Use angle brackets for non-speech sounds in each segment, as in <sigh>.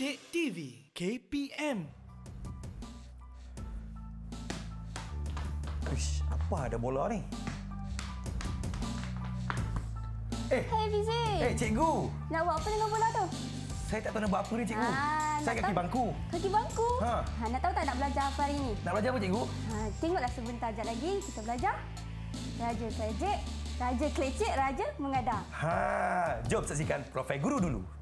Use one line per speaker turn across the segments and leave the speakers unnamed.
Sidik TV KPM Ish, apa ada bola ni?
Eh, hey, Fizik. Eh, cikgu. Nak buat apa dengan bola tu?
Saya tak tahu nak buat apa ni, cikgu. Ah, saya kaki tahu. bangku.
Kaki bangku? Ha. ha. Nak tahu tak nak belajar apa hari ni?
Nak belajar apa, cikgu?
Ha, tengoklah sebentar jap lagi kita belajar. Raja Kelecek, Raja Kelecek, Raja Mengada.
Ha, jom saksikan Profil Guru dulu.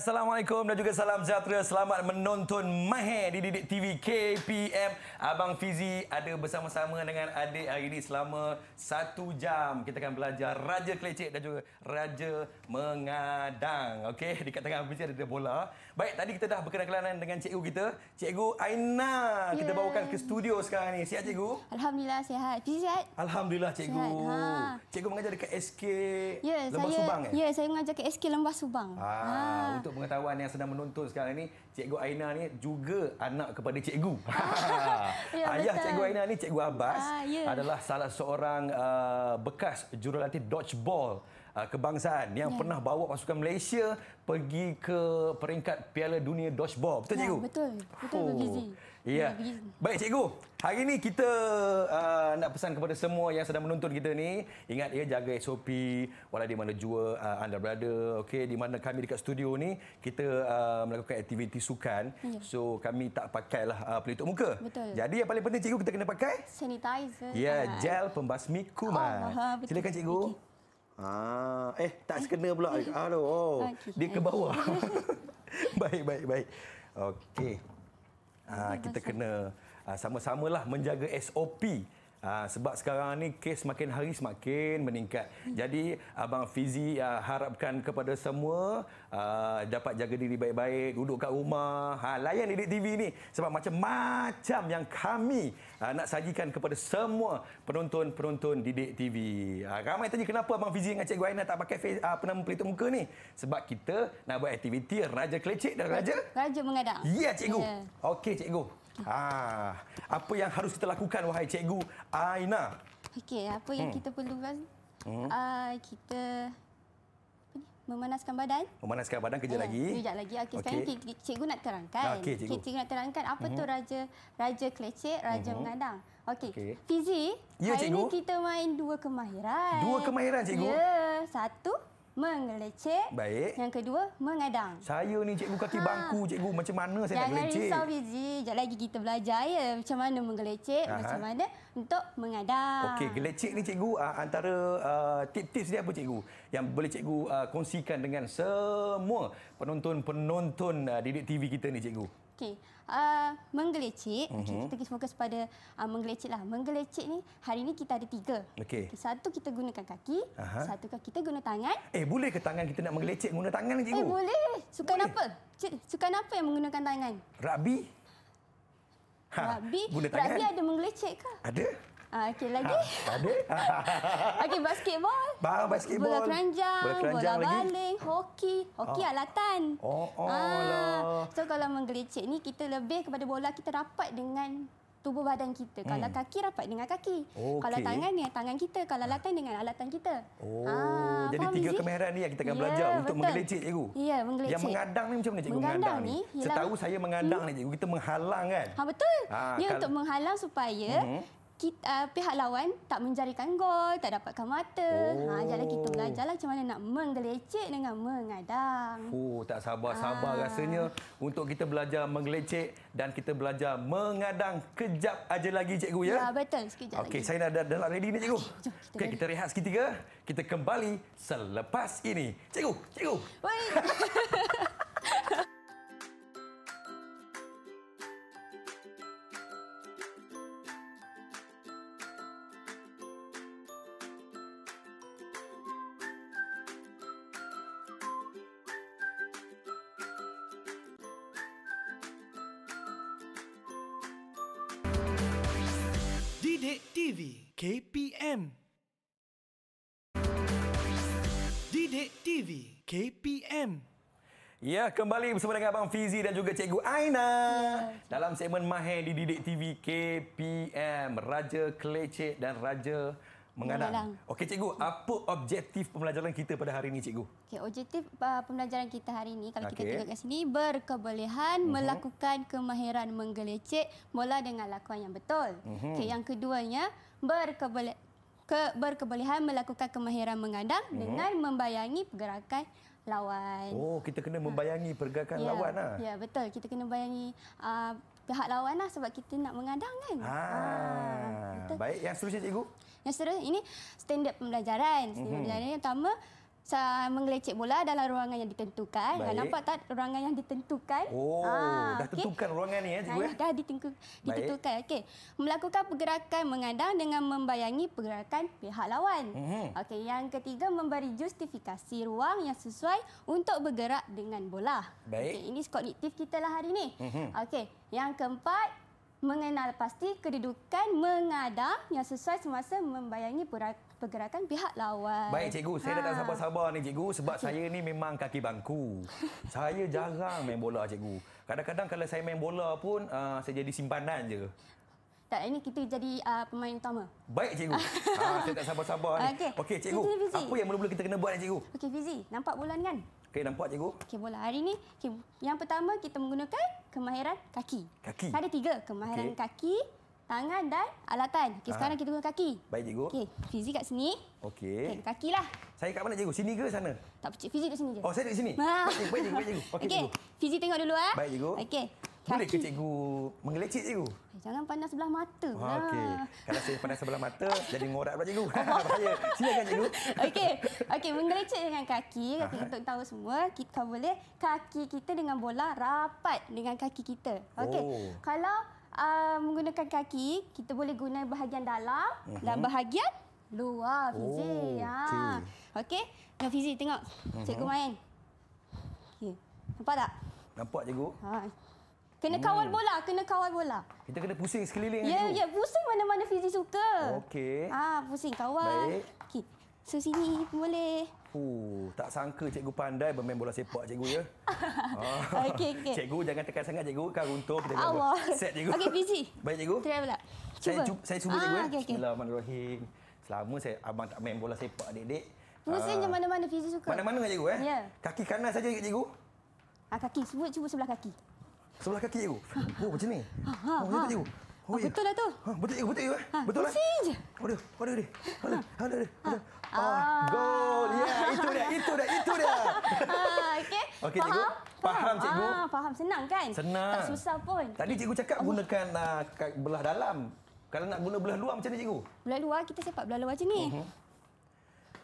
Assalamualaikum dan juga salam sejahtera. Selamat menonton Mahe di Didik TV KPM. Abang Fizi ada bersama-sama dengan adik hari ini selama satu jam. Kita akan belajar Raja Kelecek dan juga Raja Mengadang. Okey, <laughs> dekat tengah Fizi ada bola. Baik, tadi kita dah berkenalan dengan cikgu kita. Cikgu Aina. Yeah. Kita ya. bawakan ke studio sekarang ni. Sihat cikgu?
Alhamdulillah sihat. Fizik sihat?
Alhamdulillah cikgu. Sihat. Ha. Cikgu mengajar dekat SK yeah, Lembah saya, Subang eh? Ya,
yeah, saya mengajar ke SK Lembah Subang. Ha. ha.
Untuk pengetahuan yang sedang menonton sekarang ni, cikgu Aina ni juga anak kepada cikgu. Ha. <laughs> Ya, yeah, <laughs> Ayah betul. cikgu Aina ni, cikgu Abbas, ha, yeah. Ya. adalah salah seorang uh, bekas jurulatih dodgeball. Uh, kebangsaan yang ya. pernah bawa pasukan Malaysia pergi ke peringkat Piala Dunia Dodgeball. Betul ya, cikgu? Betul. Betul oh. Gizi. Ya. ya Baik cikgu. Hari ini kita uh, nak pesan kepada semua yang sedang menonton kita ni, ingat ya jaga SOP walau di mana jua uh, anda berada, okey di mana kami dekat studio ni, kita uh, melakukan aktiviti sukan. Ya. So kami tak pakailah uh, pelitup muka. Betul. Jadi yang paling penting cikgu kita kena pakai
sanitizer. Ya, gel
pembasmi kuman. Oh, Silakan cikgu. Okay. Ah, eh tak sekena pula. Aduh. Oh. Dia ke bawah. <laughs> baik, baik, baik. Okey. Ah, kita kena ah, sama-samalah menjaga SOP. Ah, sebab sekarang ni kes semakin hari semakin meningkat. Jadi abang Fizi uh, harapkan kepada semua uh, dapat jaga diri baik-baik, duduk kat rumah, ha layan Edit TV ni sebab macam-macam yang kami uh, nak sajikan kepada semua penonton-penonton Didik TV. Uh, ramai tanya kenapa abang Fizi dengan cikgu Aina tak pakai face, uh, penama pelitup muka ni? Sebab kita nak buat aktiviti Raja Klecek dan Raja
Raja Mengadang. Ya, yeah, cikgu. Yeah.
Okey, cikgu. Ha, apa yang harus kita lakukan wahai cikgu Aina?
Okey, apa yang hmm. kita perlukan? Hmm. Uh, kita memanaskan badan.
Memanaskan badan kerja eh, lagi. Kerja lagi. Okey, okay. sekarang
cikgu nak terangkan. Ah, okay, cikgu. Okay, cikgu nak terangkan apa hmm. tu mhm. raja raja klecek, raja hmm. mengandang. Okey. Okay. Fizi, ya, hari cikgu. kita main dua kemahiran. Dua kemahiran cikgu. Ya, satu Menggeleceh. Baik. Yang kedua, mengadang.
Saya ni cikgu kaki ha. bangku, cikgu. Macam mana saya Jangan nak geleceh? Jangan risau,
Fizi. Sekejap lagi kita belajar ya. Macam mana menggeleceh, macam mana untuk mengadang. Okey,
geleceh ni cikgu ah, antara ah, tips-tips dia apa cikgu? Yang boleh cikgu uh, kongsikan dengan semua penonton-penonton uh, Didik TV kita ni cikgu.
Okey. Uh, ah, menggelecek. Uh-huh. Okay, mhm. kita fokus pada uh, ah, menggelecek. Lah. Menggelecek ni hari ini kita ada tiga. Okay. Okay, satu kita gunakan kaki. Uh-huh. Satu kita guna tangan.
Eh boleh ke tangan kita nak menggelecek guna tangan cikgu? Eh boleh.
Sukan boleh. apa? Cik, apa yang menggunakan tangan?
Rabi. Ha, Rabi Rugby ada
menggelecek ke? Ada. Ah, okey ah, lagi.
Ada. <laughs>
okey basketball. Ba basketball. Bola keranjang, bola, keranjang bola baling, hoki, hoki ah. alatan. Oh, oh. Ah. So kalau menggelicik ni kita lebih kepada bola kita rapat dengan tubuh badan kita. Kalau hmm. kaki rapat dengan kaki. Okay. Kalau tangan ni ya, tangan kita, kalau alatan dengan alatan kita.
Oh, ah, jadi tiga kemahiran ni yang kita akan yeah, belajar untuk menggelecek cikgu. Ya, yeah, menggelecek. Yang mengadang ni macam mana cikgu mengadang, mengadang ni? ni? Setahu saya mengadang hmm. ni cikgu, kita menghalang kan?
Ha betul. Ha, ya kal- untuk menghalang supaya hmm kita, uh, pihak lawan tak menjarikan gol, tak dapatkan mata. Ha, oh. Ha, jalan kita belajarlah macam mana nak menggelecek dengan mengadang.
Oh, tak sabar-sabar ha. rasanya untuk kita belajar menggelecek dan kita belajar mengadang. Kejap aja lagi, cikgu. Ya, ya
betul. Sekejap okay, lagi. Okey,
saya dah, dah, dah ready ni, cikgu. Okay, kita, okay, kita rehat seketika. Kita kembali selepas ini. Cikgu, cikgu. Wait. <laughs> kembali bersama dengan Abang Fizi dan juga Cikgu Aina yeah. dalam segmen Mahir di Didik TV KPM Raja Kelecek dan Raja Mengadang. Okey cikgu, apa objektif pembelajaran kita pada hari ini cikgu?
Okey, objektif uh, pembelajaran kita hari ini kalau okay. kita tengok kat sini berkebolehan uh-huh. melakukan kemahiran menggelecek mula dengan lakuan yang betul. Uh-huh. Okey, yang keduanya berkebole ke berkebolehan melakukan kemahiran mengadang uh-huh. Mhm. dengan membayangi pergerakan lawan. Oh,
kita kena ha. membayangi pergerakan ya, lawan lah. Ya,
betul. Kita kena bayangi uh, pihak lawan lah sebab kita nak mengadang kan. Ha,
ha, baik. Yang seterusnya, cikgu?
Yang seterusnya, ini standard pembelajaran. Standard mm -hmm. pembelajaran yang pertama, saya menglecek bola dalam ruangan yang ditentukan. Baik. Nampak tak ruangan yang ditentukan? Oh, ha, dah okay. tentukan
ruangan ni ya, cikgu. Ha, dah
ditengku, ditentukan. Okay. Melakukan pergerakan mengandang dengan membayangi pergerakan pihak lawan. Hmm. Okey, yang ketiga memberi justifikasi ruang yang sesuai untuk bergerak dengan bola. Baik. Okay, ini kognitif kita lah hari ni. Hmm. Okey, yang keempat mengenal pasti kedudukan mengadang yang sesuai semasa membayangi pergerakan pergerakan pihak lawan. Baik cikgu, saya ha. dah tak sabar-sabar
ni cikgu sebab okay. saya ni memang kaki bangku. <laughs> saya jarang main bola cikgu. Kadang-kadang kalau saya main bola pun uh, saya jadi simpanan je.
Tak, ini kita jadi uh, pemain utama.
Baik, cikgu. ha, <laughs> saya tak sabar-sabar. Okey, okay, cikgu. Fizi. Apa yang mula-mula kita kena buat, cikgu?
Okey, Fizi. Nampak bola kan?
Okey, nampak, cikgu.
Okey, bola. Hari ini, okay. yang pertama kita menggunakan kemahiran kaki. Kaki. Ada tiga. Kemahiran okay. kaki, tangan dan alatan. Okey, sekarang kita guna kaki. Baik, cikgu. Okey, fizik kat sini. Okey. Kaki lah.
Saya kat mana cikgu? Sini ke sana?
Tak pecik, fizik kat sini je. Oh, saya kat sini. Ha. Baik, baik
cikgu, baik cikgu. Okey, okay.
Fizik tengok dulu ah.
Baik, cikgu. Okey. Kaki. Boleh ke cikgu menggelecit cikgu? Eh,
jangan pandang sebelah mata. Ha, Okey.
Kalau saya pandang sebelah mata, jadi ngorat pula cikgu. <laughs> <laughs> Bahaya. Silakan cikgu.
Okey. okay, menggelecit dengan kaki. Kaki ha. untuk tahu semua, kita boleh kaki kita dengan bola rapat dengan kaki kita. Okey. Oh. Kalau uh, menggunakan kaki, kita boleh guna bahagian dalam uh-huh. dan bahagian luar fizik. Oh, ha. Okey. Okey. Nah, fizik tengok. Uh-huh. Cikgu main. Okey. Nampak tak? Nampak cikgu. Ha.
Kena hmm. kawal bola,
kena kawal bola.
Kita kena pusing sekeliling. Ya, yeah, ya, yeah,
pusing mana-mana fizik suka. Okey. Ah, pusing kawal. Baik. So sini boleh.
Huh, tak sangka cikgu pandai bermain bola sepak cikgu ya. <laughs>
Ah. okey okey. Cikgu
jangan tekan sangat cikgu kan runtuh kita. Allah. Set cikgu. Okey busy. Baik cikgu. Try pula. Cuba. Saya cuba, saya cuba ya? ah, cikgu. Okay, okay. Bismillahirrahmanirrahim. Selama saya abang tak main bola sepak adik-adik. Mesti ah.
mana-mana Fizi suka. Mana-mana cikgu eh? Ya.
Kaki kanan saja ingat cikgu.
Ah, kaki Cuba cuba sebelah kaki.
Sebelah kaki cikgu. Ha. Oh macam ni. Ha ha. Oh, ha. Cikgu. Oh, oh, betul lah tu. Ha, betul, betul, betul. Eh? Ha, betul lah. Mesti je. Aduh, aduh, aduh. Aduh, ha, ha.
aduh, aduh. Ha. Oh, ah, gold. Ya, yeah, itu dia, itu dia, itu dia. <laughs> Ah, okey. Okey, cikgu. Faham, ah, cikgu. Ah, faham. Senang kan? Senang. Tak susah pun. Tadi cikgu
cakap oh. gunakan uh, belah dalam. Kalau nak guna belah luar macam ni cikgu?
Belah luar kita sepak belah luar sini.
Uh-huh. Mhm.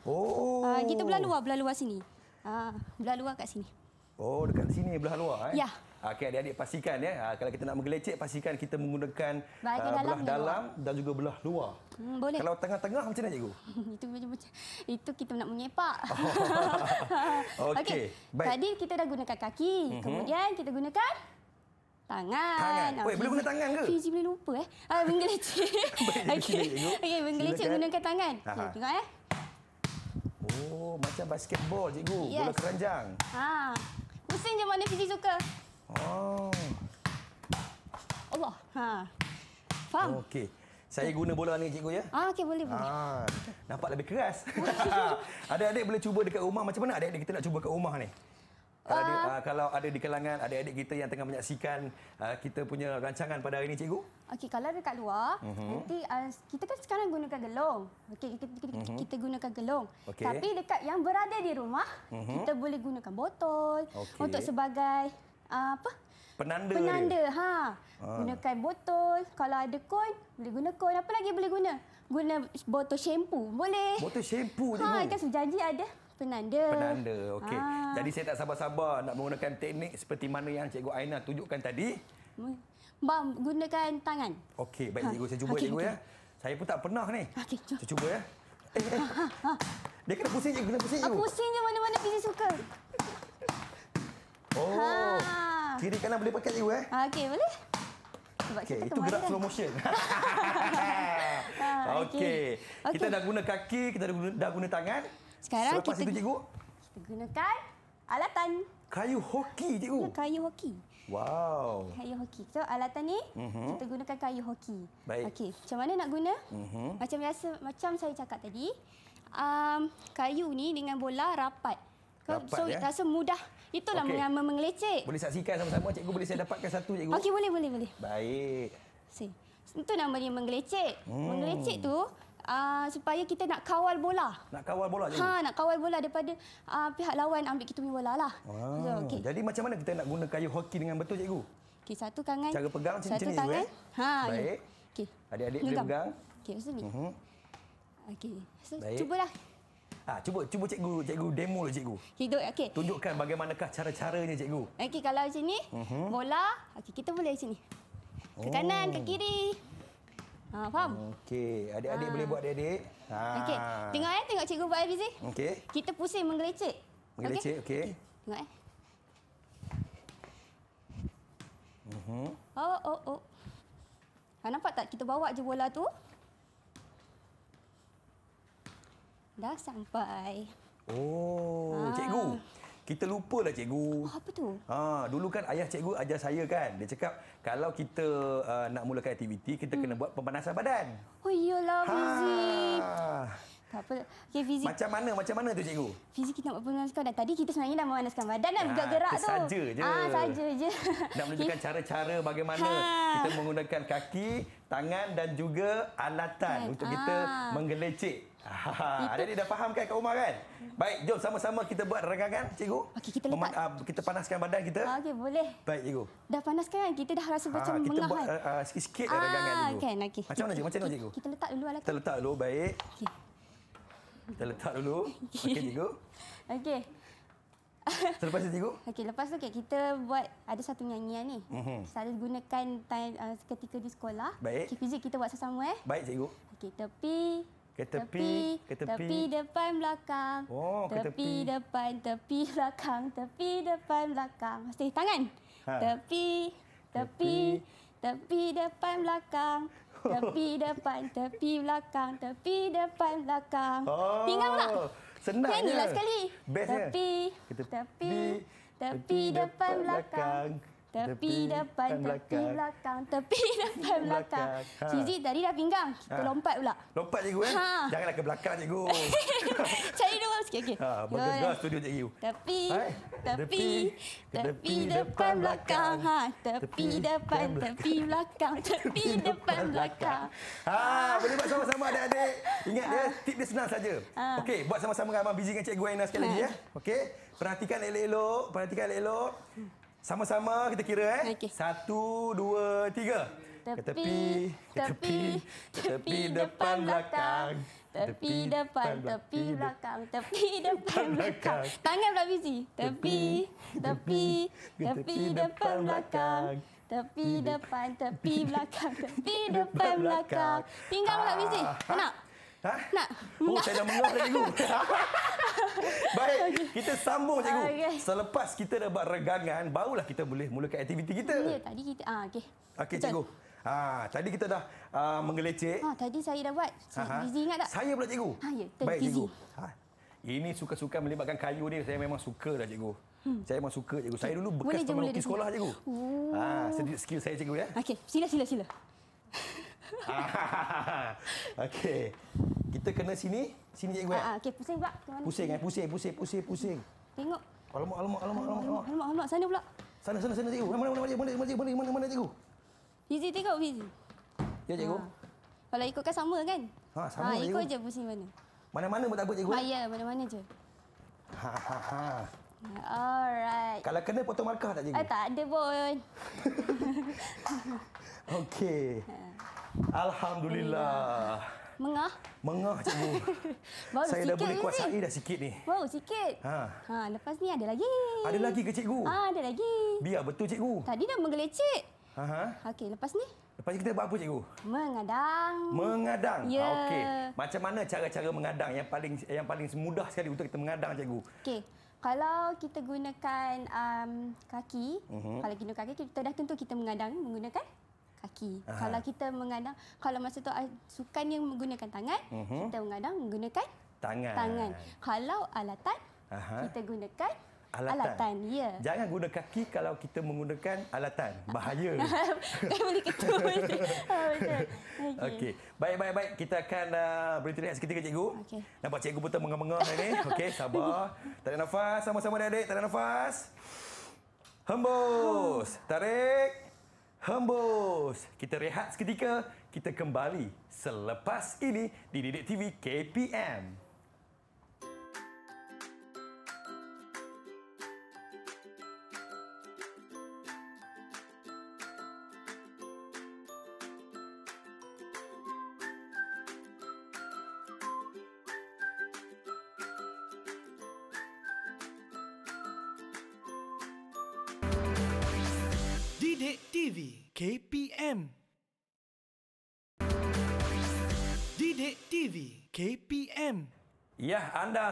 Oh. Ah, kita belah luar,
belah luar sini. Ah, belah luar kat
sini. Oh, dekat sini belah luar eh? Ya. Yeah. Ah, okey adik-adik pastikan ya ah, kalau kita nak menggelecek pastikan kita menggunakan uh, belah dan dalam dan juga belah luar. Hmm, boleh. Kalau tengah-tengah macam mana cikgu?
<laughs> itu macam macam itu kita nak menyepak. Oh. <laughs> <laughs> Okey. Okay. Tadi kita dah gunakan kaki. Mm-hmm. Kemudian kita gunakan Tangan. tangan. Oh, Weh, boleh guna
tangan ke? Fizi
boleh lupa eh. Ah, menggelecek. Okey. Okey, menggelecek gunakan tangan. Okay, tengok eh.
Oh, macam basketball, cikgu. Yes. Bola keranjang.
Ha. Pusing je mana Fizi suka. Oh. Allah. Ha. Faham?
Okey. Saya guna bola ni cikgu ya.
Ah okey boleh boleh.
Ha. Nampak lebih keras. <laughs> adik-adik boleh cuba dekat rumah macam mana adik-adik kita nak cuba kat rumah ni? Kalau, uh, kalau ada di kalangan adik-adik kita yang tengah menyaksikan uh, kita punya rancangan pada hari ini, cikgu.
Okey, kalau dekat luar, uh-huh. nanti uh, kita kan sekarang gunakan gelong. Okey, kita, kita, uh-huh. kita gunakan gelong. Okay. Tapi dekat yang berada di rumah, uh-huh. kita boleh gunakan botol okay. untuk sebagai Ah, apa?
Penanda, Penanda dia.
Ha. ha. Gunakan botol. Kalau ada kon, boleh guna kon. Apa lagi boleh guna? Guna botol syampu. Boleh. Botol syampu ha, tengok. Kan janji ada. Penanda. Penanda. Okey. Ha. Jadi
saya tak sabar-sabar nak menggunakan teknik seperti mana yang Cikgu Aina tunjukkan tadi.
mbak hmm. gunakan tangan.
Okey, baik ha. Cikgu. Saya cuba okay, Cikgu okay. ya. Saya pun tak pernah ni. Okey, cuba. Saya cuba ya. Eh, eh. Ha, ha, ha. Dia kena pusing je, kena pusing je. Pusing
je mana-mana pilih suka.
Oh. Ha. Kiri kanan boleh pakai juga eh?
Okay, boleh. okay, itu gerak slow motion. <laughs> <laughs> ha, Okey. Okay. Kita dah
guna kaki, kita dah guna, dah guna tangan. Sekarang Selepas kita, cikgu.
kita gunakan alatan.
Kayu hoki, cikgu. Ya, kayu hoki. Wow.
Kayu hoki. So, alatan ni uh-huh. kita gunakan kayu hoki. Baik. Okey, macam mana nak guna? Uh-huh. Macam biasa, macam saya cakap tadi, um, kayu ni dengan bola rapat.
Kan? rapat so, ya? rasa
mudah Itulah okay. mengamal mengelecek. Boleh
saksikan sama-sama cikgu boleh saya dapatkan satu cikgu? Okey, boleh boleh boleh. Baik.
Si. Itu namanya mengelecek. Hmm. Mengelecek tu Uh, supaya kita nak kawal bola.
Nak kawal bola je? Ha, nak
kawal bola daripada uh, pihak lawan ambil kita punya bola lah.
Ah, so, okay. Jadi macam mana kita nak guna kayu hoki dengan betul, cikgu?
Okay, satu tangan. Cara pegang macam Satu tangan. Ni, eh? ha, ya. Baik. Okay.
Adik-adik boleh pegang.
Okey, macam ni. Mhm. Okey. So, Baik. cubalah.
Ha, cuba cuba cikgu cikgu demo lah cikgu. Hidup okey. Tunjukkan bagaimanakah cara-caranya cikgu.
Okey kalau macam ni uh mhm. -huh. bola okey kita boleh macam ni.
Ke kanan ke oh. kiri. Ha faham? Okey adik-adik ha. boleh buat adik-adik. Ha. Okey tengok
eh tengok cikgu buat busy. Okey. Kita pusing menggelecek.
Menggelecek okey. Okay. Okay. Tengok eh. Uh mhm.
-huh. Oh oh oh. Ha nampak tak kita bawa je bola tu? Dah sampai.
Oh, ha. cikgu. Kita lupa lupalah cikgu. Oh, apa tu? Ha, dulu kan ayah cikgu ajar saya kan. Dia cakap kalau kita uh, nak mulakan aktiviti, kita hmm. kena buat pemanasan badan.
Oh, iyalah ha. fizik. Tak apa. Okay, fizik. Macam
mana? Macam mana tu cikgu?
Fizik kita nak pemanasan badan. Tadi kita sebenarnya dah memanaskan badan dan ha, ya, gerak tu. Saja je. Ah, saja je. Nak
<laughs> menunjukkan okay. cara-cara bagaimana ha. kita menggunakan kaki, tangan dan juga alatan ha. untuk kita ha. menggelecek. Ha, itu... Jadi dah fahamkan Kak Umar kan? Baik, jom sama-sama kita buat renggangan, cikgu. Okey, kita letak. uh, kita panaskan badan kita. Okey, boleh. Baik, cikgu.
Dah panaskan kan? Kita dah rasa ha, macam mengah kan? Kita buat
sikit-sikit uh, uh, renggangan dulu. Kan, okay. Macam mana, cikgu? Macam mana, cikgu? Kita letak dulu alat. Kita letak dulu, baik. Okay. Kita letak dulu. Okey, cikgu.
Okey. <laughs> Selepas itu, cikgu. Okey, lepas tu okay, kita buat ada satu nyanyian ni. Mm-hmm. Saya gunakan time, uh, ketika di sekolah. Baik. Okay, fizik kita buat sesama eh. Baik, cikgu. Okey, Tapi... Ke tepi, ke tepi, tepi depan belakang. Oh, tepi, tepi depan, tepi belakang, tepi depan belakang. Mesti tangan. Ha. Tepi, tepi, tepi, depan belakang. <laughs> Tepi depan, tepi belakang, tepi depan belakang. Oh, Tinggal pula.
Senangnya. Nyanyilah sekali. Best tepi,
tepi, tepi, tepi depan, belakang
tepi depan, depan belakang. tepi <laughs>
belakang, tepi depan belakang. Ha. Cici ha. tadi dah pinggang, ha. kita ha. lompat pula.
Lompat cikgu eh? Ha. Janganlah ke belakang cikgu.
Cari dulu. sikit.
Okay. Ha, bergegar studio cikgu.
Tepi, Hai. tepi, tepi, tepi depan, belakang. Ha. Tepi, depan, tepi belakang,
<laughs> tepi depan belakang. Ha, ha, boleh buat sama-sama adik-adik. Ingat ya, tip dia senang saja. Okey, buat sama-sama dengan Abang Bizi dengan Cikgu Aina sekali lagi ya. Okey, perhatikan elok-elok, perhatikan elok-elok. Sama-sama kita kira eh. Okay. Satu, dua, tiga. Tepi, tepi, tepi depan belakang. Tepi depan, tepi
belakang. Tepi depan belakang. Tangan pula busy. Tepi, tepi, tepi depan belakang. Tepi depan, tepi belakang. Tepi depan belakang. Pinggang pula ah. busy. Kenapa?
Ha? Nak. Oh, Nak. saya dah mengah dah cikgu. <laughs> Baik, okay. kita sambung cikgu. Ah, okay. Selepas kita dah buat regangan, barulah kita boleh mulakan aktiviti kita. Ya,
tadi kita... Ah, Okey,
okay, cikgu. Ha, tadi kita dah uh, ah, menggelecek. Ha,
tadi saya dah buat.
Saya busy ingat tak? Saya pula cikgu.
Ha, ya, tadi Baik, cikgu.
Ha. Ini suka-suka melibatkan kayu dia. Saya memang suka dah cikgu. Hmm. Saya memang suka cikgu. Saya dulu bekas pemelukis sekolah cikgu.
Ha, oh.
sedikit skill saya cikgu ya.
Okey, sila sila
sila. <laughs> <laughs> Okey. Kita kena sini, sini cikgu eh. Ah, ah okey, pusing pula. Pusing eh, pusing, pusing, pusing, pusing. Tengok. Alamak, alamak, alamak, alamak. Alamak,
alamak, alamak. sana pula.
Sana, sana, sana cikgu. Mana, mana, mana, mana, mana, mana, mana, mana cikgu.
Fizi tengok Fizi. Ya cikgu. Ha. Kalau ikutkan sama kan?
Ha, sama. Ha, ikut je pusing mana. Mana-mana pun takut cikgu. Ha, ya, mana-mana je. Ha, ha, ha.
Alright. Kalau
kena potong markah tak cikgu? Ah, tak
ada pun.
<laughs> Okey. <laughs> Alhamdulillah. Ya. Mengah. Mengah cikgu.
<laughs> Baru saya dah boleh kuasai ini. dah sikit ni. Wow, sikit. Ha. ha. lepas ni ada lagi.
Ada lagi ke cikgu? Ha, ada lagi. Biar betul cikgu.
Tadi dah menggelecek. Ha ha. Okey, lepas ni?
Lepas ni kita buat apa cikgu?
Mengadang. Mengadang. Ya. Yeah. Okey.
Macam mana cara-cara mengadang yang paling yang paling semudah sekali untuk kita mengadang cikgu?
Okey. Kalau kita gunakan um, kaki, uh mhm. -huh. kalau kita gunakan kaki, kita dah tentu kita mengadang menggunakan kaki. Aha. Kalau kita mengadang, kalau masa tu ah, sukan yang menggunakan tangan, uh-huh. kita mengadang menggunakan
tangan. tangan.
Kalau alatan, Aha. kita gunakan alatan. alatan. Ya.
Jangan guna kaki kalau kita menggunakan alatan. Bahaya.
Kau <laughs> boleh ketul. <laughs>
Oh, Okey. Okay. Baik, baik, baik. Kita akan uh, berhenti dengan seketika, cikgu. Okay. Nampak cikgu pun termengah-mengah ni. Okey, sabar. Tarik nafas. Sama-sama, adik-adik. Tarik nafas. Hembus. Tarik. Hembus. Kita rehat seketika. Kita kembali selepas ini di Didik TV KPM.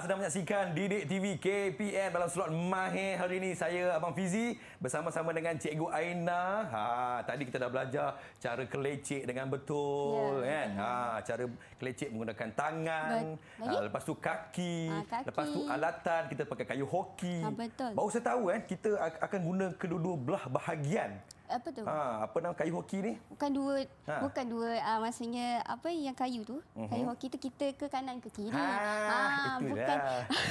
sedang menyaksikan Didik TV KPN dalam slot Mahir hari ini. Saya Abang Fizi bersama-sama dengan Cikgu Aina. Ha, tadi kita dah belajar cara kelecek dengan betul. Ya. Kan? Ha, cara kelecek menggunakan tangan. Ha, lepas tu kaki, ha, kaki. Lepas tu alatan. Kita pakai kayu hoki. Ha,
betul. Baru saya
tahu kan, eh, kita akan guna kedua-dua belah bahagian
apa tu? Ha,
apa nama kayu hoki ni?
Bukan dua, ha. bukan dua. Uh, maksudnya apa yang kayu tu? Uh-huh. Kayu hoki tu kita ke kanan ke kiri. Ha, ha bukan.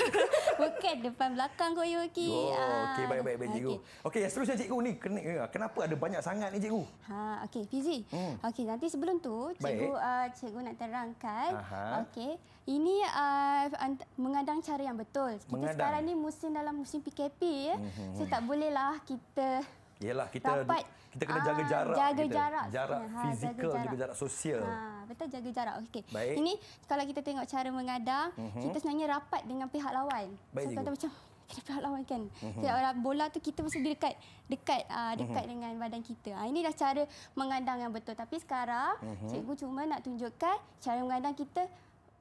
<laughs> bukan depan belakang kayu hoki. Oh, ha.
okey baik baik baik cikgu. Okey, okay, yang seterusnya cikgu ni eh, kenapa ada banyak sangat ni cikgu?
Ha, okey, Fizi. Hmm. Okey, nanti sebelum tu cikgu uh, cikgu nak terangkan. Okey. Ini uh, mengadang cara yang betul. Kita mengadang. sekarang ni musim dalam musim PKP ya. Hmm. So mhm. tak bolehlah kita
Yalah kita dapat, kita kena jaga ah, jarak jaga kita. jarak jarak ha, fizikal jaga jarak. juga jarak sosial. Ha,
betul jaga jarak. Okey. Ini kalau kita tengok cara mengadang, uh-huh. Mhm. kita sebenarnya rapat dengan pihak lawan. Baik, so, kata macam kita pihak lawan kan. Uh-huh. Mhm. Kita bola tu kita mesti dekat dekat uh, dekat uh-huh. dengan badan kita. Ha, ah, inilah cara mengadang yang betul. Tapi sekarang uh-huh. cikgu cuma nak tunjukkan cara mengadang kita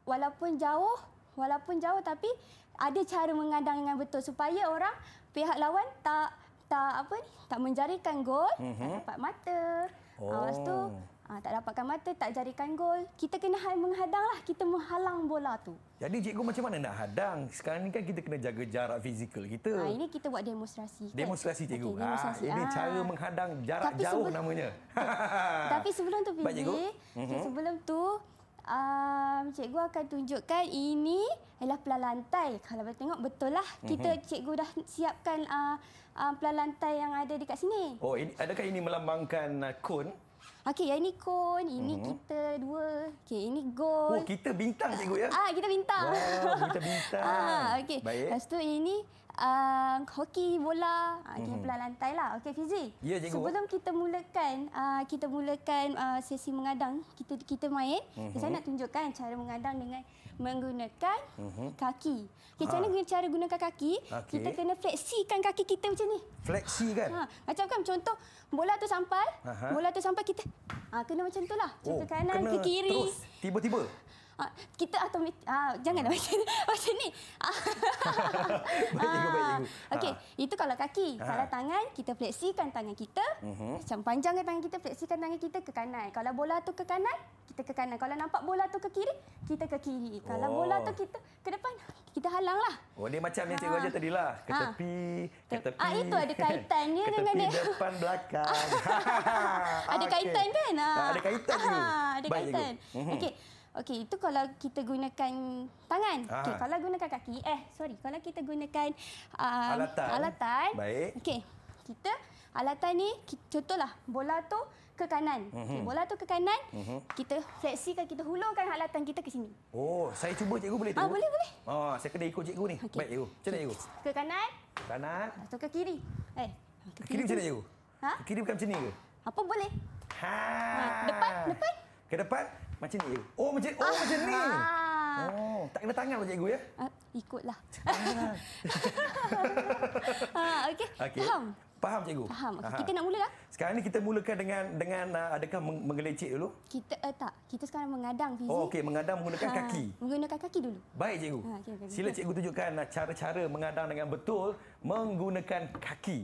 walaupun jauh, walaupun jauh tapi ada cara mengadang dengan betul supaya orang pihak lawan tak tak apa ni tak menjarikan gol mm-hmm. tak mhm. dapat mata ah, oh. awas tu Ha, tak dapatkan mata, tak jarikan gol. Kita kena ha-, menghadang lah. Kita menghalang bola tu.
Jadi cikgu macam mana nak hadang? Sekarang ni kan kita kena jaga jarak fizikal kita. Ha, ini
kita buat demonstrasi. Demonstrasi kan? cikgu. Okay, demonstrasi. Ha, ini ha. cara
menghadang jarak tapi jauh sebe- namanya. Tapi
sebelum tu, Fizi. Baik Uh-huh. Sebelum tu, um, cikgu akan tunjukkan ini ialah pelan lantai. Kalau boleh tengok, betul lah. Mhm. Kita mm -hmm. cikgu dah siapkan uh, ah, uh, ah, pelan lantai yang ada dekat sini.
Oh, ini, adakah ini melambangkan uh, kon?
Okey, ya ini kon, ini hmm. kita dua. Okey, ini gol. Oh,
kita bintang cikgu ya. Ah,
kita bintang. Wow,
kita bintang. <laughs> ah, okey. Lepas
tu ini uh, hoki bola uh, ah, hmm. pelan lantai lah. Okey Fizi. Ya, Sebelum kita mulakan uh, kita mulakan uh, sesi mengadang kita kita main. Hmm. Saya nak tunjukkan cara mengadang dengan menggunakan hmm. kaki. Okey, macam ha. mana cara gunakan kaki? Okay. Kita kena fleksikan kaki kita macam ni.
Fleksi kan? Ha.
Macam kan contoh bola tu sampai, Aha. bola tu sampai kita ha, kena macam itulah. Ke oh, kanan, ke kiri. Terus tiba-tiba. Ah, kita automatik uh, ah, jangan ah. macam ni <laughs> macam ni
<laughs> okey
itu kalau kaki ha. kalau tangan kita fleksikan tangan kita uh-huh. macam panjangkan tangan kita fleksikan tangan kita ke kanan kalau bola tu ke kanan kita ke kanan kalau nampak bola tu ke kiri kita ke kiri kalau oh. bola tu kita ke depan kita halang lah.
Oh, dia macam yang cikgu ajar tadi lah. Ke tepi, ke tepi. Ah, itu ada
kaitannya <laughs> dengan dia. Ke tepi
depan belakang. ada kaitan kan? Ha. Ada kaitan tu. Ada kaitan. Mhm. Okey.
Okey, itu kalau kita gunakan tangan. Ah. Okey, kalau gunakan kaki, eh sorry, kalau kita gunakan um, alatan. alatan. Baik. Okey, kita alatan ni contohlah bola tu ke kanan. Okey, mhm. bola tu ke kanan. Uh-huh. Kita fleksikan kita hulurkan alatan kita ke sini.
Oh, saya cuba cikgu boleh tak? Ah, boleh, boleh. Oh, saya kena ikut cikgu ni. Okay. Baik, cikgu. Macam cikgu? Ke kanan? Ke kanan.
Atau ke kiri? Eh, ke kiri. Kiri cikgu? Ha?
Kiri bukan macam ni ke?
Apa boleh? Ha. ha
depan, depan. Ke depan? Macam ni Oh macam, oh, ah. macam ni?
Ah.
Oh, tak kena tangan lah cikgu ya? Uh,
ikutlah. Ah. uh, okay.
okay, faham? Faham cikgu? Faham. Okay. Kita nak mulalah. Sekarang ni kita mulakan dengan dengan uh, adakah menggelecek dulu?
Kita uh, Tak. Kita sekarang mengadang fizik. Oh, okay.
Mengadang menggunakan uh, kaki.
Menggunakan kaki dulu.
Baik cikgu. Uh, okay, okay. Sila cikgu tunjukkan cara-cara mengadang dengan betul menggunakan kaki.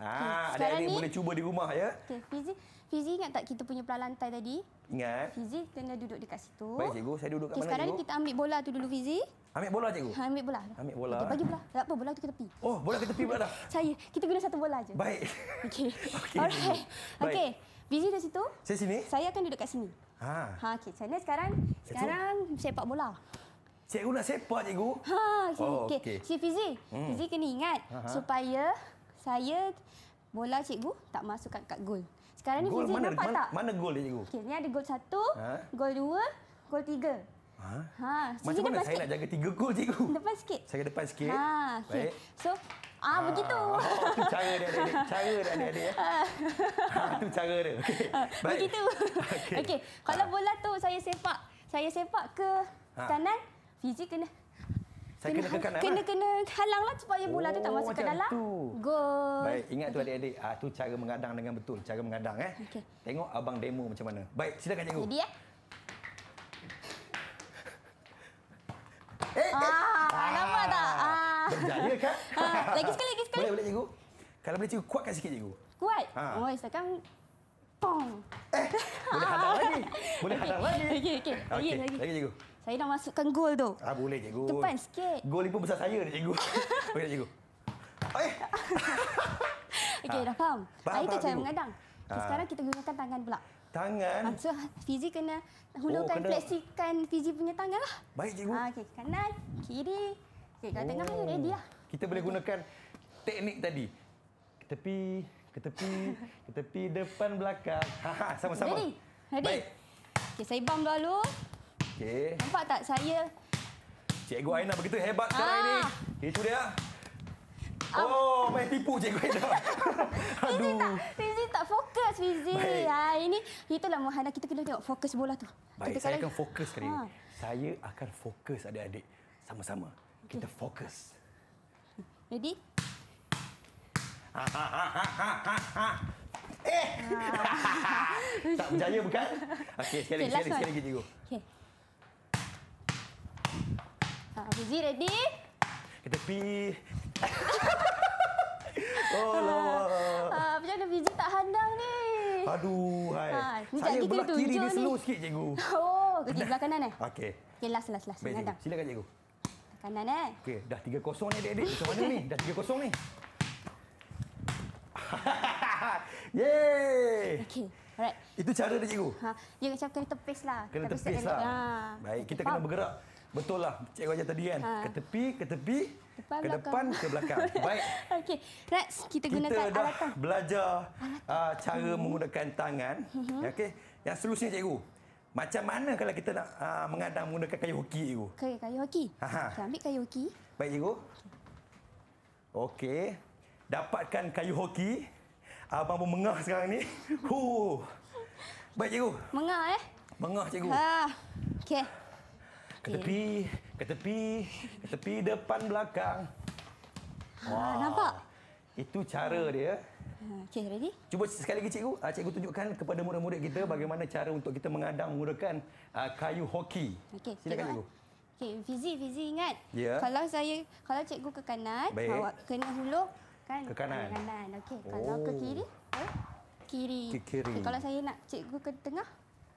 Okay. Ah, adik-adik boleh cuba di rumah ya.
Okay. Fizik, fizik ingat tak kita punya pelantai tadi? Ingat. Fizi kena duduk dekat situ. Baik
cikgu, saya duduk dekat okay, mana sekarang cikgu?
kita ambil bola tu dulu Fizi.
Ambil bola cikgu? Ha, ambil bola. Ambil bola. Okay, bagi
bola. Tak apa, bola tu kita pi.
Oh, bola kita pi pula dah.
<laughs> saya, kita guna satu bola aje. Baik. Okey. <laughs> Okey. Okey. Okay. Fizi dekat situ? Saya sini. Saya akan duduk kat sini. Ha. Ha, okey. Sana sekarang. Sekarang cikgu. sepak bola.
Cikgu nak sepak cikgu? Ha, okey. Oh, okey. Okay. Okay,
Fizi, hmm. Fizi kena ingat Aha. supaya saya bola cikgu tak masukkan kat gol. Sekarang ni goal fizik mana, nampak mana, tak? Mana
gol dia cikgu? Okey,
ni ada gol satu, ha? gol dua, gol tiga. Ha? ha. Macam mana saya
nak jaga tiga gol cikgu? Depan sikit. Saya depan sikit. Ha, okay. Baik.
So, Ah ha, begitu. Ah, <laughs> itu cara dia ada adik Cara dia adik-adik. Ya.
Ha, <laughs> itu cara dia. Okay. Ha, <laughs> Begitu.
Okey. Okay. Kalau ha. bola tu saya sepak, saya sepak ke ha. kanan, Fizi kena
saya kena kekan anak. Kena
kena halang lah supaya bola oh, tu tak oh, masuk ke dalam. Tu. Go. Baik,
ingat okay. tu adik-adik. Ah, tu cara mengadang dengan betul. Cara mengadang eh. Okay. Tengok abang demo macam mana. Baik, silakan cikgu. Jadi
eh. Eh, eh. ah, eh. Nampak ah, tak? Ah.
Berjaya kan? <laughs> Ah, lagi sekali, lagi sekali. Boleh, boleh cikgu. Kalau boleh cikgu, kuatkan sikit cikgu.
Kuat? Ah. Oh, sekarang Pong. Eh, boleh hadang lagi.
<laughs> Boleh okay. hadang lagi.
Okey, okey. Okay. okay. lagi. Lagi cikgu. Saya nak masukkan gol tu.
Ah boleh cikgu. Tepan sikit. Gol ni pun besar saya ni cikgu. <laughs> Okey cikgu. Eh. <laughs> Okey ah. dah faham. Saya tu cara mengadang. Okay, ah. sekarang
kita gunakan tangan pula.
Tangan. Ah, so,
Fizi kena hulurkan, oh, kena... fleksikan Fizi punya tangan lah. Baik, cikgu. Ah, okay. Kanan, kiri. Okay, kalau oh. tengah, ready lah.
Kita boleh gunakan teknik tadi. Ketepi, ketepi, <laughs> ketepi depan, belakang. Sama-sama. Ready?
Ready? Baik. Okay, saya bam dulu. Okey. Nampak tak saya?
Cikgu Aina begitu hebat ah. sekarang ah. ini. Itu dia. Um. Oh, main tipu cikgu Aina. <laughs> Aduh.
Fizi tak, tak fokus Fizi. Ha, ini itulah mohana kita kena tengok fokus bola tu.
Baik, kita saya akan fokus kali ha. Saya akan fokus adik-adik. Sama-sama. Okay. Kita fokus. Ready? <laughs> Eh! Ah. <laughs> tak berjaya bukan? Okey, sekali, okay, sekali, sekali, cikgu
sekali, Gigi ready?
Kita pi. <laughs> oh, Allah.
Ah, macam mana tak handang ni?
Aduh, hai. Ha, Saya belah tu, kiri, dia slow sikit, cikgu. <laughs>
Oh, okay, Kedah. belah kanan eh? Okey. Okey, last, last, last. Baik, cikgu. Silakan, cikgu. Kanan eh?
Okey, dah 3-0 ni, adik-adik. Macam mana ni? Dah 3-0 ni. <laughs> Yeay!
Okey. Alright.
Itu cara dia cikgu.
Ha, dia cakap kena tepis lah. Kena, tepis, lah. Ah, Baik, kita kena bergerak.
Betul lah. Cikgu ajar tadi kan. Ha. Ke tepi, ke tepi,
depan, ke depan, ke belakang. <laughs> Baik. Okey. Rex, kita, kita gunakan alatan. Kita dah
belajar uh, cara hmm. menggunakan tangan. Hmm. Okey. Yang seterusnya, cikgu. Macam mana kalau kita nak uh, mengadang menggunakan kayu hoki, cikgu?
Kayu, kayu hoki? Ha. Kita ambil kayu hoki.
Baik, cikgu. Okey. Dapatkan kayu hoki. Abang pun mengah sekarang ni. <laughs> Huh. Baik, cikgu. Mengah, eh? Mengah, cikgu. Ha. Okey. Ke tepi, ke tepi, ke tepi depan belakang. Ah, Wah, nampak? Itu cara dia.
Hmm, okey, ready?
Cuba sekali lagi cikgu. Ah, cikgu tunjukkan kepada murid-murid kita bagaimana cara untuk kita mengadang menggunakan ah, kayu hoki.
Okay, silakan cikgu. cikgu. Eh. Okey, Fizi, Fizi ingat. Yeah. Kalau saya kalau cikgu ke kanan, Baik. bawa kena hulur kan? Ke kanan. Ke kanan. Okey, kalau ke oh. eh? kiri? Ke kiri. Ke kiri. Okay, kalau saya nak cikgu ke tengah?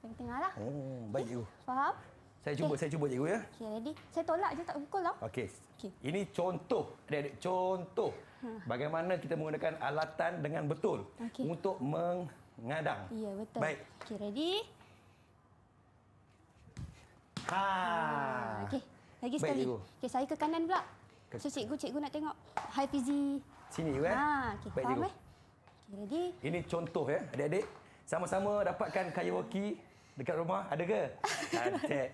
Ke tengahlah.
Oh, baik cikgu. Faham? Saya cuba, okay. saya cuba cikgu ya.
Okey, ready. Saya tolak je tak pukul tau. Okey. Okay.
Ini contoh, adik-adik, contoh ha. bagaimana kita menggunakan alatan dengan betul okay. untuk mengadang.
Ya, betul. Baik. Okey, ready.
Ha. ha. Okey. Lagi sekali. Baik, okay,
saya ke kanan pula. So cikgu, cikgu nak tengok high fizzy.
Sini juga. Eh. Ah, ha, okey. Baik, cikgu. Eh? ready. Ini contoh ya, adik-adik. Sama-sama dapatkan kayu woki. Ha. Dekat rumah ada ke? <laughs> Cantik.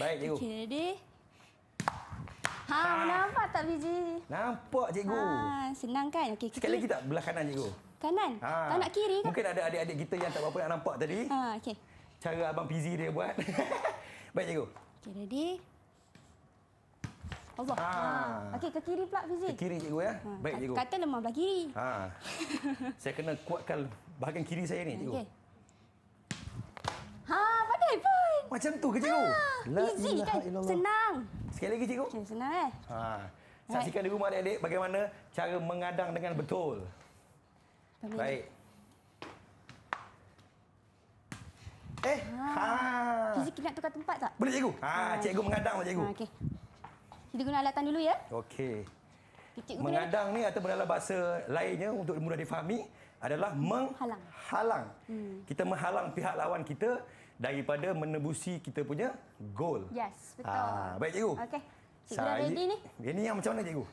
Baik, cikgu. Okey,
ready. Ha, ha, nampak tak biji?
Nampak, cikgu. Ha,
senang kan? Okey, Sekali lagi tak
belah kanan, cikgu?
Kanan? Ha. Tak nak kiri kan?
Mungkin ada adik-adik kita yang tak berapa nak nampak tadi. Ha, okey. Cara Abang Pizi dia buat. <laughs> Baik, cikgu.
Okey, ready. Allah. Ha. ha. Okey, ke kiri pula, Fizi. Ke kiri,
cikgu. Ya? Ha. Baik, cikgu. Kata lemah belah kiri. Ha. <laughs> saya kena kuatkan bahagian kiri saya ni, cikgu. Okay.
Macam tu ke cikgu? Ah, easy ah, kan? Ilallah. Senang. Sekali lagi cikgu. Okay, senang eh.
Ha. Saksikan di rumah adik-adik bagaimana cara mengadang dengan betul.
Pemilu. Baik. Eh, ah. ha. Kita ha. nak tukar tempat tak? Boleh cikgu. Ha, ha. cikgu mengadang lah cikgu. Ha, Okey. Kita guna alatan dulu ya. Okey. Cikgu mengadang
ni atau dalam bahasa lainnya untuk mudah difahami adalah menghalang. Hmm. Kita menghalang pihak lawan kita daripada menebusi kita punya goal. Yes, ha, betul. Ah, baik cikgu. Okey.
Cikgu
Saya, dah ready ni? Ready yang macam mana cikgu?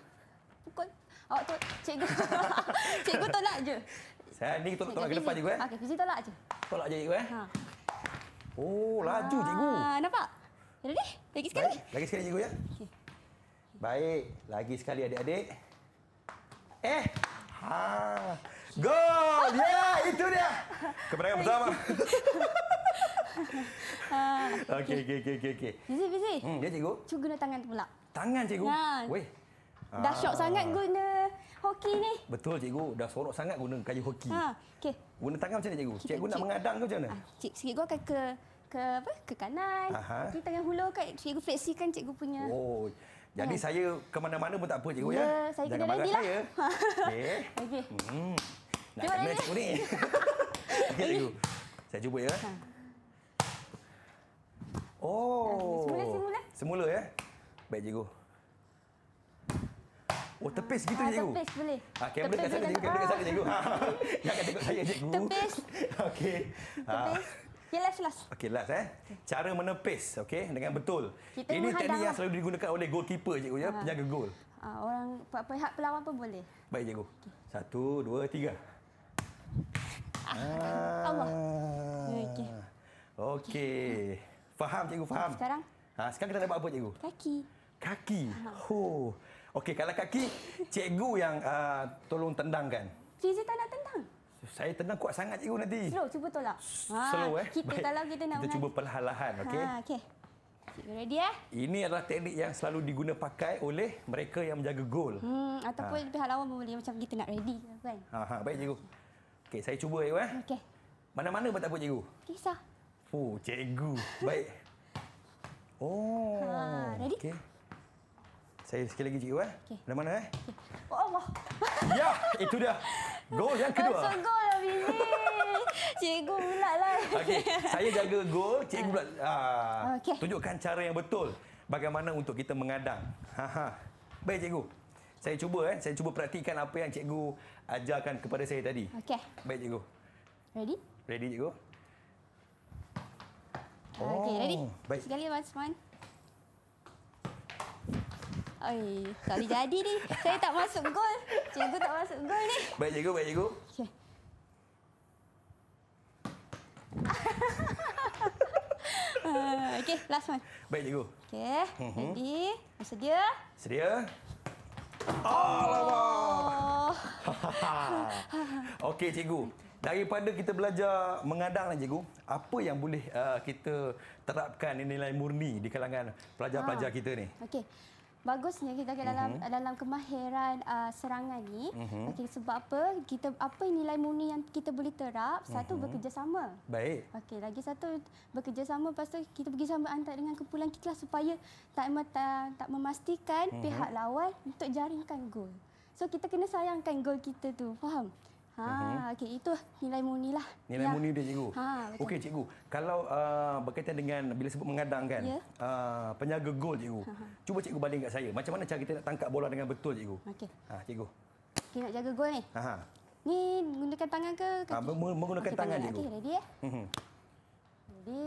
Pukul. Awak tu cikgu. <laughs> cikgu tolak je.
Saya ni kita tolak ke depan cikgu eh.
Okey, fizik tolak je. Tolak je cikgu eh. Ha.
Oh, laju ha. cikgu.
Ah, nampak? Ready? Lagi sekali. Baik.
Lagi sekali cikgu ya. Baik, lagi sekali adik-adik. Eh, ha. Go! Ya, yeah, itu dia. Kepada yang pertama
ha. Okey, okey, okey.
okay. okay, okay, okay.
Busy, busy. Hmm, ya, cikgu. Cuba guna tangan tu pula.
Tangan, cikgu? Ha. Weh. Dah syok ah. sangat
guna hoki ni.
Betul, cikgu. Dah sorok sangat guna kayu hoki. Ha. Okey. Guna tangan macam mana, cikgu? Kita, cikgu nak mengadang ke macam mana? Ha.
Cik, cikgu akan ke ke apa? Ke kanan. Aha. Kita yang hulur kan. Cikgu fleksikan cikgu punya.
Oh. Jadi ya. saya ke mana-mana pun tak apa, cikgu. Ya, ya. saya kena lagi lah.
Okey. <laughs> Okey.
Hmm. Nak Cuma kena cikgu ni. <laughs> Okey, cikgu. Saya cuba ya. Ha. Oh. Semula, semula. Eh? Semula, ya? Baik, cikgu. Oh, tepis ah, gitu, ha, cikgu?
Tepis, boleh. Ha, kamera tepis, kat sana, cikgu. Kamera kat sana,
cikgu. Ha, <laughs> ha, tengok saya, cikgu. Tepis. <laughs> Okey. Ha. Tepis. Okay, last, last. Eh? Okey, last, eh. Cara menepis, okay dengan betul. Kita Ini teknik yang selalu digunakan oleh goalkeeper, cikgu, ya? Ha. Penjaga gol.
orang, pihak pelawan pun boleh.
Baik, cikgu. Okay. Satu, dua, tiga. <laughs> Ah. Allah.
Okey.
Okey. Okay. Faham cikgu, faham. Sekarang? Ha, sekarang kita nak buat apa cikgu? Kaki. Kaki? Ho. Oh. Okey, kalau kaki, <laughs> cikgu yang uh, tolong tendangkan.
Cikgu tak nak tendang.
Saya tendang kuat sangat cikgu nanti. Slow,
cuba tolak. Ha, Slow ah, eh. Kita Baik. kalau kita nak Kita cuba
perlahan-lahan, okey? Ha,
okey. Cikgu ready eh?
Ini adalah teknik yang selalu diguna pakai oleh mereka yang menjaga gol.
Hmm, ataupun ha. pihak lawan boleh macam kita nak ready kan?
Ha, ha. Baik cikgu. Okey, saya cuba cikgu eh. Okey. Mana-mana pun apa cikgu. Kisah. Oh, cikgu. Baik. Oh. Ha, ready? Okay. Saya sekali lagi cikgu. Eh. Okay. Dah mana? Eh?
Okay. Oh, Allah. <laughs>
Ya, itu dia. Gol yang kedua. Masuk
gol lah, Bini. cikgu pula lah.
Okay. Saya jaga gol, cikgu pula. Ha. Ah, okay. Tunjukkan cara yang betul. Bagaimana untuk kita mengadang. Ha -ha. Baik, cikgu. Saya cuba eh. Saya cuba perhatikan apa yang cikgu ajarkan kepada saya tadi. Okey. Baik, cikgu. Ready? Ready, cikgu. Ah, Okey, ready? Oh, baik.
Sekali, Abang Osman. Oi, tak boleh jadi ni. Saya tak masuk gol. Cikgu tak masuk gol ni.
Baik, cikgu. Baik, cikgu.
Okey. <laughs> Okey, last one. Baik, cikgu. Okey, Jadi, mhm. Masa dia. Sedia. Oh,
<laughs> Okey, cikgu. Daripada kita belajar mengadang lah cikgu, apa yang boleh uh, kita terapkan nilai murni di kalangan pelajar-pelajar ah. kita ni?
Okey. Bagusnya kita dalam uh-huh. dalam kemahiran uh, serangan ni. Uh-huh. Okey sebab apa? Kita apa nilai murni yang kita boleh terap? Satu uh-huh. bekerjasama. Baik. Okey, lagi satu bekerjasama lepas kita pergi sama antara dengan kumpulan kita lah supaya tak tak, tak memastikan uh-huh. pihak lawan untuk jaringkan gol. So kita kena sayangkan gol kita tu. Faham? Ha, uh-huh. Mhm. okay, itu lah nilai murni lah. Nilai ya. murni dia cikgu. Ha, Okey
cikgu, kalau uh, berkaitan dengan bila sebut mengadang kan, ya. uh, penjaga gol cikgu. Ha-ha. Cuba cikgu baling kat saya. Macam mana cara kita nak tangkap bola dengan betul cikgu? Okey. Ha, cikgu.
Okay, nak jaga gol ni? Ha, ha. Ni menggunakan tangan ke? Kaki?
Ha, menggunakan okay, tangan, cikgu. Okey, ready eh? Mhm.
ready.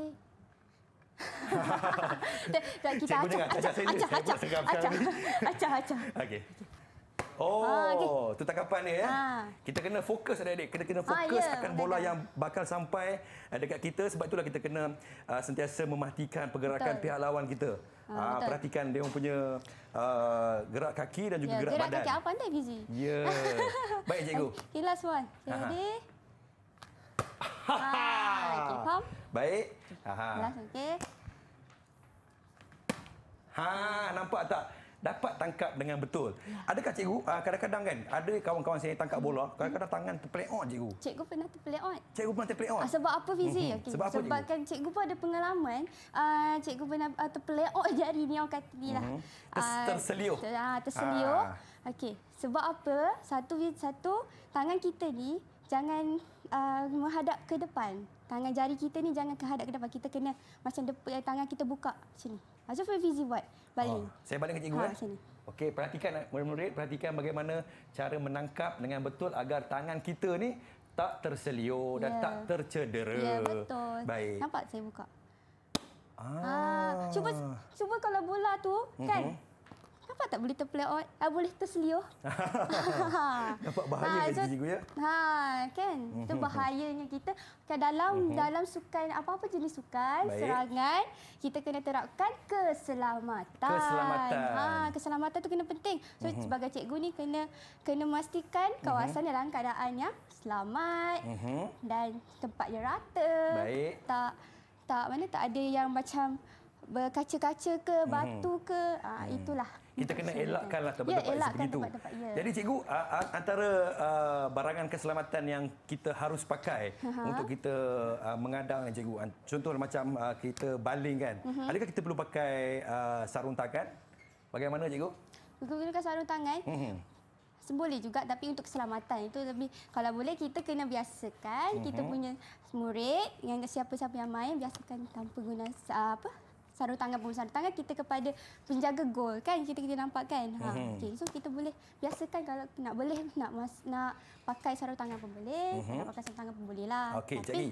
Dan <laughs> kita cikgu acah, dengar. acah, acah, acah, acah, acah,
acah, Oh, ha, ah, tu tak kapan ni ya. Ha. Eh. Ah. Kita kena fokus adik-adik. Kita kena ah, fokus ha, ya, yeah, akan bola yang bakal sampai eh, dekat kita. Sebab itulah kita kena uh, sentiasa mematikan pergerakan betul. pihak lawan kita. Ha, uh, perhatikan dia punya uh, gerak kaki dan juga yeah, gerak, gerak badan. Gerak kaki apa pandai Gizi? Ya. Yeah. <laughs> Baik, cikgu.
Okay, last one. Jadi... Ha, okay,
Baik. Ha. Last, okay. Ha, nampak tak? dapat tangkap dengan betul. Ya. Adakah cikgu ah, kadang-kadang kan ada kawan-kawan saya tangkap bola, hmm. kadang-kadang tangan terplay out cikgu.
Cikgu pernah terplay out.
Cikgu pernah terplay out. Ah, sebab apa fizik? Mm -hmm. okay. Sebab apa, cikgu?
cikgu pun ada pengalaman, uh, cikgu pernah uh, terplay <laughs> out jari ni orang kata ni lah. Mm -hmm. Ter terseliuh. Ter terseliuh. Ah. Okey. Sebab apa? Satu satu tangan kita ni jangan uh, menghadap ke depan. Tangan jari kita ni jangan kehadap ke depan. Kita kena macam depan tangan kita buka sini. Ha, so Fizi buat balik. Oh,
saya balik ke cikgu. Ha, eh. Okey, perhatikan eh, murid-murid, perhatikan bagaimana cara menangkap dengan betul agar tangan kita ni tak terselior dan yeah. tak tercedera. Ya, yeah, betul. Baik. Nampak
saya buka? Ah. ah, cuba cuba kalau bola tu kan uh mhm. -huh. Nampak tak boleh terplay out? I ah, boleh terselioh. <laughs>
Nampak bahaya ha, so, kat ya?
Ha, kan? Itu <laughs> bahayanya kita. Dalam mhm. dalam sukan, apa-apa jenis sukan, Baik. serangan, kita kena terapkan keselamatan. Keselamatan. Ha, keselamatan tu kena penting. So, mhm. sebagai cikgu ni kena kena memastikan mhm. kawasan ni dalam keadaan yang selamat dan tempat yang rata. Baik. Tak, tak, mana tak ada yang macam berkaca-kaca ke, batu ke, ha, itulah
kita kena elakkanlah tempat-tempat ya, elakkan begitu. Tempat -tempat, ya. Jadi cikgu antara barangan keselamatan yang kita harus pakai Aha. untuk kita uh, mengadang cikgu. Contoh macam kita baling kan. Uh mhm. -huh. Adakah kita perlu pakai sarung tangan? Bagaimana cikgu?
Gunakan sarung tangan. Uh mhm. -huh. Boleh juga tapi untuk keselamatan itu lebih kalau boleh kita kena biasakan mm -hmm. kita mhm. punya murid yang siapa-siapa yang main biasakan tanpa guna apa sarung tangan pun sarung tangan kita kepada penjaga gol kan kita kita nampak kan ha mm-hmm. okay. so kita boleh biasakan kalau nak boleh nak mas, nak pakai sarung tangan pun boleh mm-hmm. nak pakai sarung tangan pun boleh lah okey jadi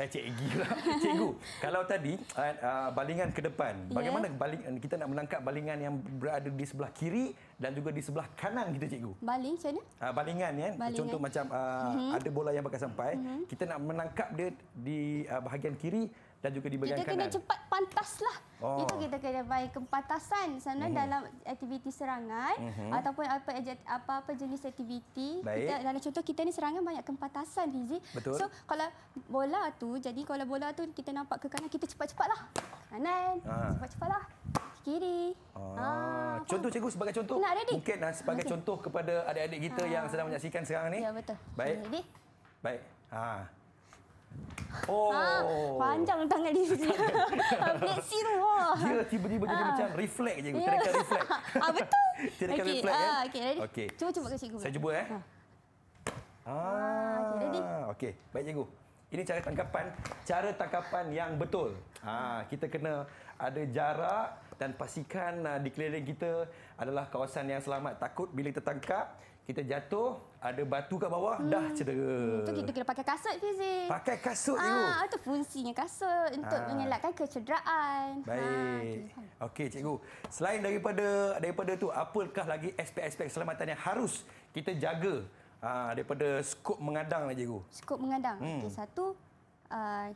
eh cikgu lah <laughs> cikgu kalau tadi uh, balingan ke depan ya. bagaimana baling eh, kita nak menangkap balingan yang berada di sebelah kiri dan juga di sebelah kanan kita cikgu baling macam mana uh, balingan ya balingan. contoh macam uh, mm-hmm. ada bola yang bakal sampai mm-hmm. kita nak menangkap dia di uh, bahagian kiri dan juga di Kita kena kanan. cepat
pantaslah. Oh. Itu kita kena baik kempatasan sebenarnya mm -hmm. dalam aktiviti serangan mm -hmm. ataupun apa-apa jenis aktiviti. Kita, dalam contoh kita ni serangan banyak kempatasan fizik. Betul. So kalau bola tu, jadi kalau bola tu kita nampak ke kanan, kita cepat-cepatlah. Kanan, ah. cepat-cepatlah. Kiri.
Ah. Ah. Contoh cikgu sebagai contoh. Nak ready? Mungkin lah, sebagai okay. <laughs> contoh kepada adik-adik kita ah. yang sedang menyaksikan sekarang ni. Ya betul. Baik. Ready? Baik. Ah.
Oh. Ha, panjang tangan dia sini. Pelik siru. Dia
tiba-tiba jadi ah. macam reflek je. tidak ya. Tidakkan reflek. <laughs> Ah, betul. <laughs> Tidakkan okay. reflek. Ya? Ha, okay, Cuba cuba ke cikgu. Saya cuba. Eh. Ha. Ah. Ha, okay, ready? Okay. Baik cikgu. Ini cara tangkapan cara tangkapan yang betul. Ha, kita kena ada jarak dan pastikan uh, di keliling kita adalah kawasan yang selamat. Takut bila tertangkap, kita jatuh, ada batu kat bawah, hmm. dah cedera. Itu kita
kena pakai kasut, Fizi. Pakai kasut dulu. Ah, itu fungsinya kasut untuk ah. mengelakkan kecederaan. Ah,
Baik. Okey, cikgu. Selain daripada daripada itu, apakah lagi aspek-aspek keselamatan yang harus kita jaga ha, daripada skop mengadang, lah, cikgu?
Skop mengadang. Hmm. Okay, satu, uh,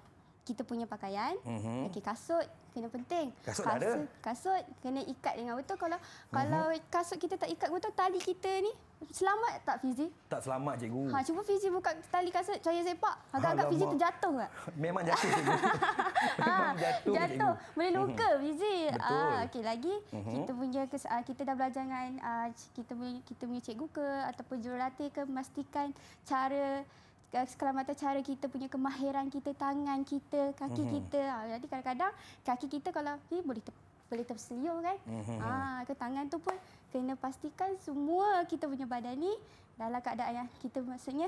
kita punya pakaian, mm-hmm. okay, kasut kena penting. Kasut, kasut ada? Kasut kena ikat dengan betul. Kalau mm-hmm. kalau mhm. kasut kita tak ikat betul, tali kita ni selamat tak Fizi?
Tak selamat cikgu. Ha, cuba
Fizi buka tali kasut saya sepak. Agak-agak Fizi terjatuh tak?
<laughs> Memang jatuh cikgu. <laughs> Memang ah, jatuh, jatuh. cikgu. Boleh mhm. luka mm-hmm.
Fizi. Ah, Okey lagi, mm-hmm. kita punya ah, kita dah belajar dengan ah, kita punya, kita punya cikgu ke ataupun jurulatih ke memastikan cara keselamatan cara kita punya kemahiran kita tangan kita kaki mm-hmm. kita jadi ah, kadang-kadang kaki kita kalau ni eh, boleh tep- boleh terseliur kan mm-hmm. ah ke tangan tu pun kena pastikan semua kita punya badan ni dalam keadaan yang kita maksudnya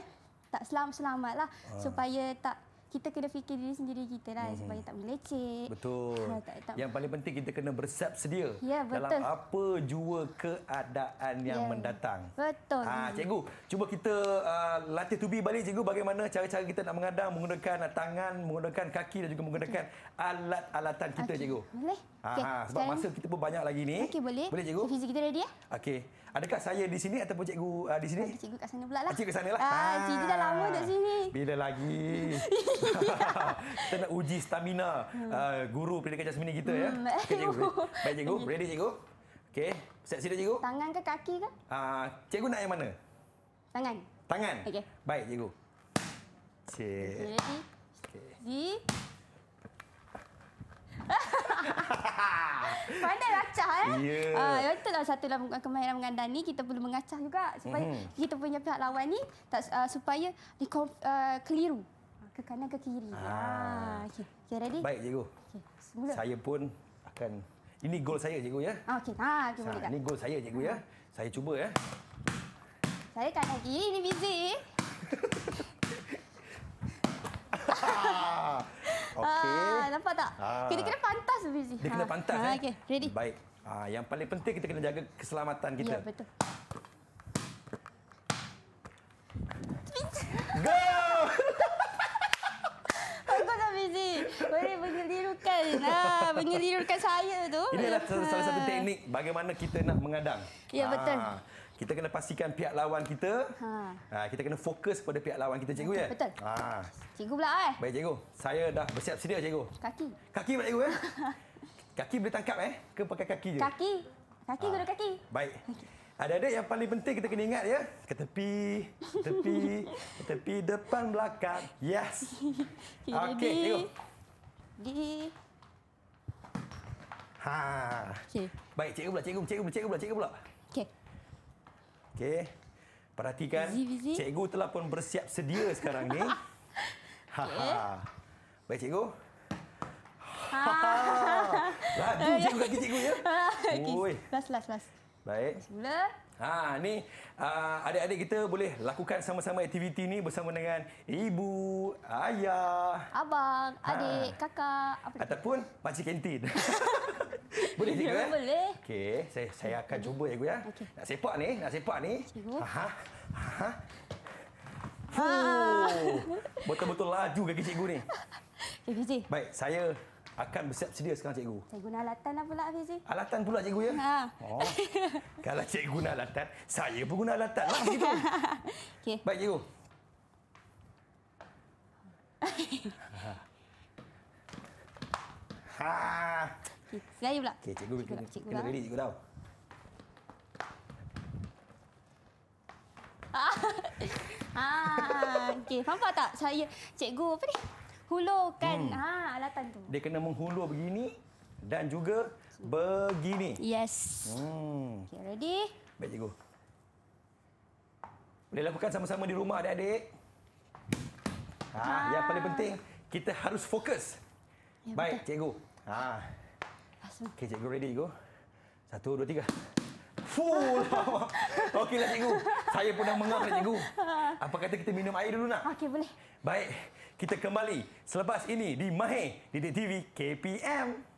tak selam selamat lah ah. supaya tak kita kena fikir diri sendiri kita lah hmm. supaya tak meleceh.
Betul. Ha, <laughs> tak, tak. Yang paling penting kita kena bersiap sedia ya, dalam apa jua keadaan yang ya. mendatang.
Betul. Ha, cikgu,
cuba kita uh, latih tubi balik cikgu bagaimana cara-cara kita nak mengadang menggunakan ah, tangan, menggunakan kaki dan juga menggunakan alat-alatan kita okay. cikgu.
Boleh. Ha, okay. sebab Sekarang... masa
kita pun banyak lagi ni. Okey boleh. Boleh cikgu.
Fizik kita ready ya?
Okey. Adakah saya di sini ataupun cikgu uh, di sini?
cikgu kat sana pula lah. Cikgu kat sana lah. Ah, cikgu dah lama dekat sini.
Bila lagi? <laughs> kita nak uji stamina hmm. uh, guru pendidikan jasmini kita ya. hmm. ya. Okay, cikgu. Baik cikgu, <laughs> ready cikgu? Okey, set sila cikgu.
Tangan ke kaki ke?
Uh, cikgu nak yang mana? Tangan. Tangan? Okey. Baik cikgu. Cik. Ready?
Okay. Di. Pandai acah eh? ya. Yeah. Uh, itulah satu dalam kemahiran mengandang ni kita perlu mengacah juga supaya mm-hmm. kita punya pihak lawan ni tak uh, supaya di uh, keliru ke kanan ke kiri. Ha. Ha. Okey. Okey, ready? Baik, cikgu. Okey. Saya
pun akan ini gol saya cikgu ya.
Ah, okey. Ha, okay, boleh tak? Ini
gol saya cikgu ya. Saya cuba ya.
Saya tak lagi. Ini busy. <laughs>
Okey. Ah, nampak
tak? Ah. Kita kena pantas busy. Dia ha. kena pantas. Ha, Okey,
ready. Baik. Ah, yang paling penting kita kena jaga keselamatan kita. Ya, betul. Go! Zizi. Boleh
mengelirukan. Ha, mengelirukan saya tu. Inilah ha. salah satu ha. teknik
bagaimana kita nak mengadang. Ya, ha. betul. Kita kena pastikan pihak lawan kita. Ha. Ha, kita kena fokus pada pihak lawan kita, cikgu. Betul. Ya? betul. Ha. Cikgu pula. Eh? Baik, cikgu. Saya dah bersiap sedia, cikgu. Kaki. Kaki pula, cikgu. ya? <laughs> kaki boleh tangkap eh? ke pakai kaki je?
Kaki. Kaki ha. guna kaki.
Baik. Okay. Adik-adik yang paling penting kita kena ingat ya. Ke tepi, ke tepi, ke tepi depan belakang. Yes. <laughs> Okey, tengok. Ha. Okey. Baik, cikgu pula, cikgu, cikgu, cikgu pula, cikgu pula. Okey. Okey. Perhatikan. Busy, busy. Cikgu telah pun bersiap sedia sekarang ni. <laughs> Ha. ha. Okay. Baik, cikgu.
Ha. ha. Lagi <laughs> cikgu kaki cikgu ya. Okey. Last last last. Baik. Semula.
Ha ni ah, adik-adik kita boleh lakukan sama-sama aktiviti ni bersama dengan ibu, ayah,
abang, ha. adik, kakak
apa ataupun kita? kantin. <laughs> boleh juga. Ya, eh? Boleh. Okey, saya saya akan cuba ya, Gu ya. Okay. Nak sepak ni, nak sepak ni. Cikgu. Ha. Ha. Betul-betul laju kaki cikgu ni.
<laughs> Okey,
Baik, saya akan bersiap sedia sekarang cikgu.
Cikgu nak alatan apa lah pula Fizi?
Alatan pula cikgu ya? Ha. Oh. Kalau cikgu nak alatan, saya pun guna alatan lah begitu. <laughs> Okey. Baik cikgu. <laughs> ha. Okay, saya pula. Okey, cikgu, cikgu, lah, cikgu, cikgu, lah. cikgu, <laughs> ah, cikgu, cikgu, cikgu, cikgu,
cikgu, cikgu, cikgu, cikgu, cikgu, cikgu, cikgu, hulurkan hmm. ha alatan tu.
Dia kena menghulur begini dan juga okay. begini. Yes. Hmm. Okay, ready? Baik cikgu. Boleh lakukan sama-sama di rumah adik-adik. Ha, ha, yang paling penting kita harus fokus. Ya, Baik, betul. cikgu. Ha. Okey, cikgu ready, cikgu. Satu, dua, tiga. Full. <laughs> Okeylah, cikgu. Saya pun dah mengam, lah, cikgu. <laughs> Apa kata kita minum air dulu, nak? Okey, boleh. Baik. Kita kembali selepas ini di Mahir di TV KPM.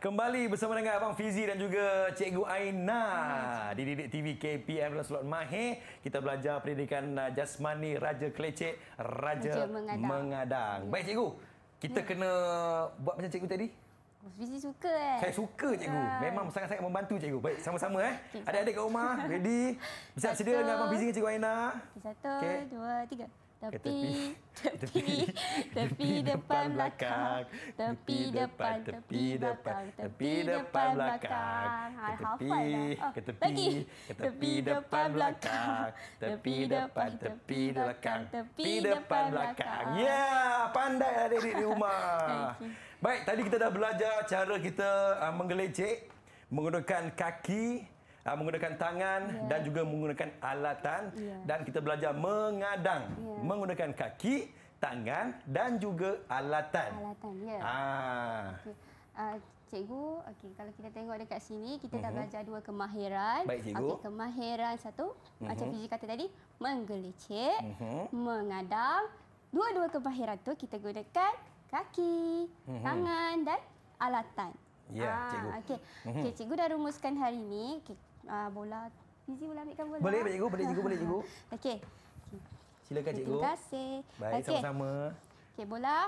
Kembali bersama dengan Abang Fizi dan juga Cikgu Aina hmm. di Didik TV KPM dalam slot Mahir. Kita belajar pendidikan uh, jasmani Raja Kelecek, Raja, Raja Mengadang. Mengadang. Baik Cikgu, kita hmm. kena buat macam Cikgu tadi.
Fizi suka eh. Saya
suka Cikgu. Ya. Memang sangat-sangat membantu Cikgu. Baik, sama-sama eh. Okay, Adik-adik kat rumah, ready? Bisa sedia dengan Abang Fizi dan Cikgu Aina.
Okay, satu, okay. dua, tiga tepi
tepi tepi depan belakang
tepi depan tepi
depan tepi depan belakang tepi ke tepi depan belakang tepi depan tepi belakang tepi depan belakang ya pandai lah adik di rumah baik tadi kita dah belajar cara kita ah, menggelecek menggunakan kaki uh, menggunakan tangan yeah. dan juga menggunakan alatan yeah. dan kita belajar mengadang yeah. menggunakan kaki, tangan dan juga alatan. Alatan, ya. Yeah. Ah.
Okay. Uh, ah, Cikgu, okey kalau kita tengok dekat sini kita uh-huh. dah mhm. belajar dua kemahiran. Baik cikgu. Okay, kemahiran satu uh-huh. macam mhm. fizik kata tadi menggelecek, uh-huh. Mhm. mengadang. Dua-dua kemahiran tu kita gunakan kaki, uh-huh. tangan dan alatan. Ya, ah, cikgu. Okey. Uh-huh. Okey, cikgu dah rumuskan hari ini. Okay, uh, bola. Fizi boleh ambilkan bola. Boleh, cikgu. Boleh, cikgu. Boleh, cikgu. <laughs> Okey.
Silakan, cikgu. Terima kasih. Baik, okay. sama-sama.
Okey, bola.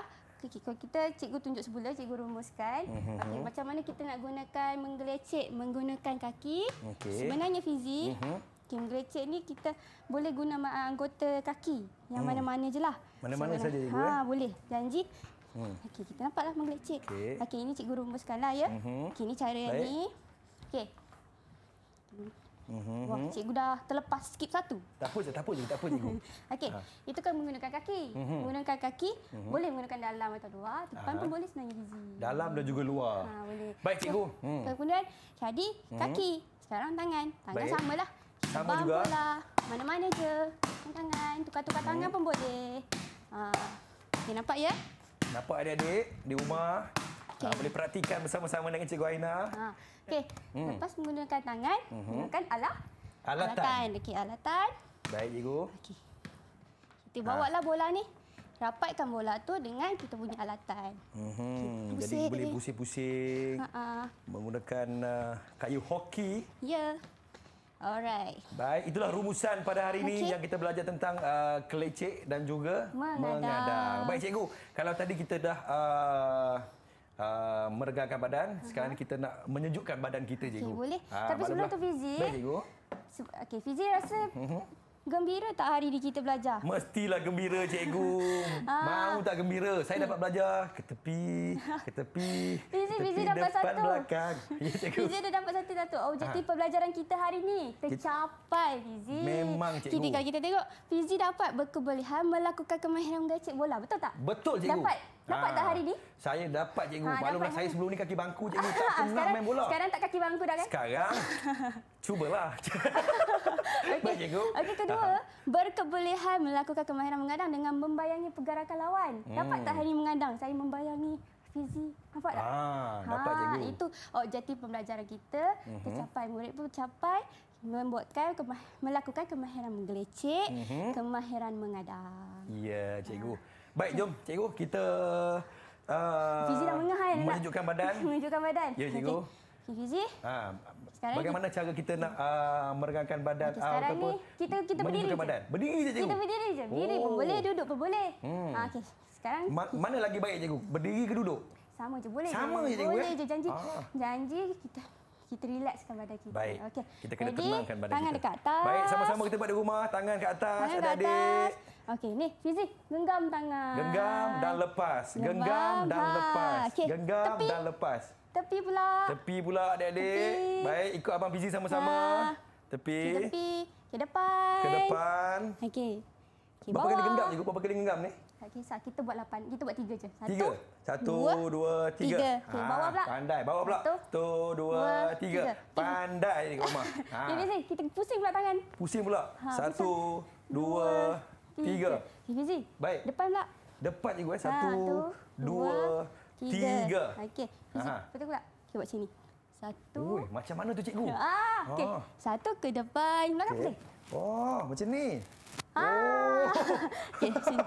Okey, kalau kita cikgu tunjuk semula, cikgu rumuskan. Mhm. Okay, macam mana kita nak gunakan menggelecek menggunakan kaki. Okay. Sebenarnya Fizi, mhm. okay, menggelecek ni kita boleh guna anggota kaki. Yang hmm. mana-mana hmm. je lah. Mana-mana saja cikgu. Eh? Ha, boleh. Janji. Hmm. Okey, kita nampaklah menggelecek. Okey, okay, ini cikgu rumuskan lah ya.
Mhm. Okey, ini cara Baik. yang ni. Okey, Mm-hmm. Wah, mm-hmm. cikgu
dah terlepas skip satu.
Tak apa je, tak apa je, tak apa cikgu. <laughs> Okey, ha.
itu kan menggunakan kaki. Mm-hmm. Menggunakan kaki, mm-hmm. boleh menggunakan dalam atau luar. Depan ha. pun boleh senang gizi.
Dalam dan juga luar. Ha, boleh. Baik, cikgu. So, hmm.
Kemudian, jadi mm-hmm. kaki. Sekarang tangan. Tangan Baik. samalah.
Sama lah. Bang juga. Bola.
Mana-mana je. Tangan, tukar-tukar hmm. tangan mm-hmm. pun boleh. Ha. Okay, nampak ya?
Nampak adik-adik di rumah. Okay. Ha, boleh perhatikan bersama-sama dengan Cikgu Aina. Ha.
Okey. Hmm. Lepas menggunakan tangan, mhm. gunakan alat alatan. Okey, alatan.
Baik, Cikgu. Okey.
Kita bawa lah ah. bola ni. Rapatkan bola tu dengan kita punya alatan.
Mhm. Okay, Jadi boleh pusing-pusing. Ha -ha. Menggunakan uh, kayu hoki.
Ya. Yeah. Alright.
Baik, itulah rumusan pada hari okay. ini yang kita belajar tentang uh, kelecek dan juga mengadang. mengadang. Baik cikgu, kalau tadi kita dah uh, uh, meregangkan badan. Sekarang uh-huh. kita nak menyejukkan badan kita, cikgu. boleh. Uh, Tapi sebelum tu, Fizi. Baik, cikgu.
Okey, Fizi rasa mhm. gembira tak hari ini kita belajar?
Mestilah gembira, cikgu. <laughs> Ah. Mau tak gembira. Saya dapat belajar ke tepi, ke tepi, <laughs> Fizi, Fizi dapat satu. belakang. <laughs> Ya, Fizi dah
dapat satu, Datuk. Objektif ha. pembelajaran kita hari ini tercapai, Fizi. Memang, cikgu. Kini kalau kita tengok, Fizi dapat berkebolehan melakukan kemahiran mengacik bola. Betul tak? Betul, cikgu. Dapat. Dapat ha. tak ah. hari ni?
Saya dapat cikgu. Ha, ah, Malumlah saya sebelum ni kaki bangku cikgu. <laughs> Tak pernah main bola. Sekarang
tak kaki bangku dah kan?
Sekarang. <laughs> cubalah. <laughs> okay. Baik cikgu. Okey kedua. Ha.
Berkebolehan melakukan kemahiran mengadang dengan membayangi pergerakan lawan. Hmm. Dapat tak hari ni mengadang? Saya membayangi Fizi. Nampak tak? Ah, ha, dapat ha, cikgu. Itu objektif pembelajaran kita. uh murid pun capai. Membuatkan, kema- melakukan kemahiran menggelecek, uh-huh. Mhm. kemahiran mengadang.
Ya, cikgu. Ha. Baik, jom cikgu kita uh, Fizi dah mengahal Menunjukkan nak. badan <laughs> Menunjukkan badan Ya, cikgu okay. Fizi. Ha, sekarang bagaimana cara kita nak uh, meregangkan badan okay, sekarang ataupun ni
kita kita berdiri. Je. Badan. Berdiri saja cikgu. Kita berdiri saja. Berdiri oh. pun boleh, duduk pun boleh. Hmm. Ha, okey. Sekarang Ma-
mana lagi baik cikgu? Berdiri ke duduk?
Sama je boleh. Sama je cikgu. Boleh ya? je janji. Ha. Janji kita kita relaxkan badan kita. Baik. Okey. Kita kena Ready? tenangkan badan tangan kita. Tangan dekat atas. Baik, sama-sama kita
buat di rumah. Tangan ke atas, tangan adik-adik. Ke atas.
Okey, ni fizik genggam tangan. Genggam dan
lepas. Genggam dan lepas. Genggam dan lepas. Okay. Genggam tepi. Dan lepas. Tepi pula. Tepi pula adik-adik. Baik, ikut abang fizik sama-sama. Ha. Tepi. tepi.
Ke depan. Ke depan. Okey. Okay, Berapa bawah. kali genggam je?
Berapa kali genggam ni?
Tak kisah. Kita buat lapan. Kita buat tiga je. Satu. Tiga.
Satu, dua, dua tiga. tiga. Okay, ha, ah, bawah pula. Pandai. Bawah pula. Satu, dua, tiga. tiga. Pandai ni kat rumah. Ha. <laughs> Okay,
kita pusing pula tangan.
Pusing pula. Ha, Satu, pusing. dua Hmm, tiga. Tiga si. Baik. Depan pula. Depan cikgu eh. Ha, Satu, Satu dua, dua, tiga. tiga.
Okey. Betul pula. Okey, buat sini. Satu.
Ui, macam mana tu cikgu? Ah, okey. Ah.
Satu ke depan. Belakang okay. boleh?
Oh, macam ni. Ah.
Oh. <laughs>
okey, sini.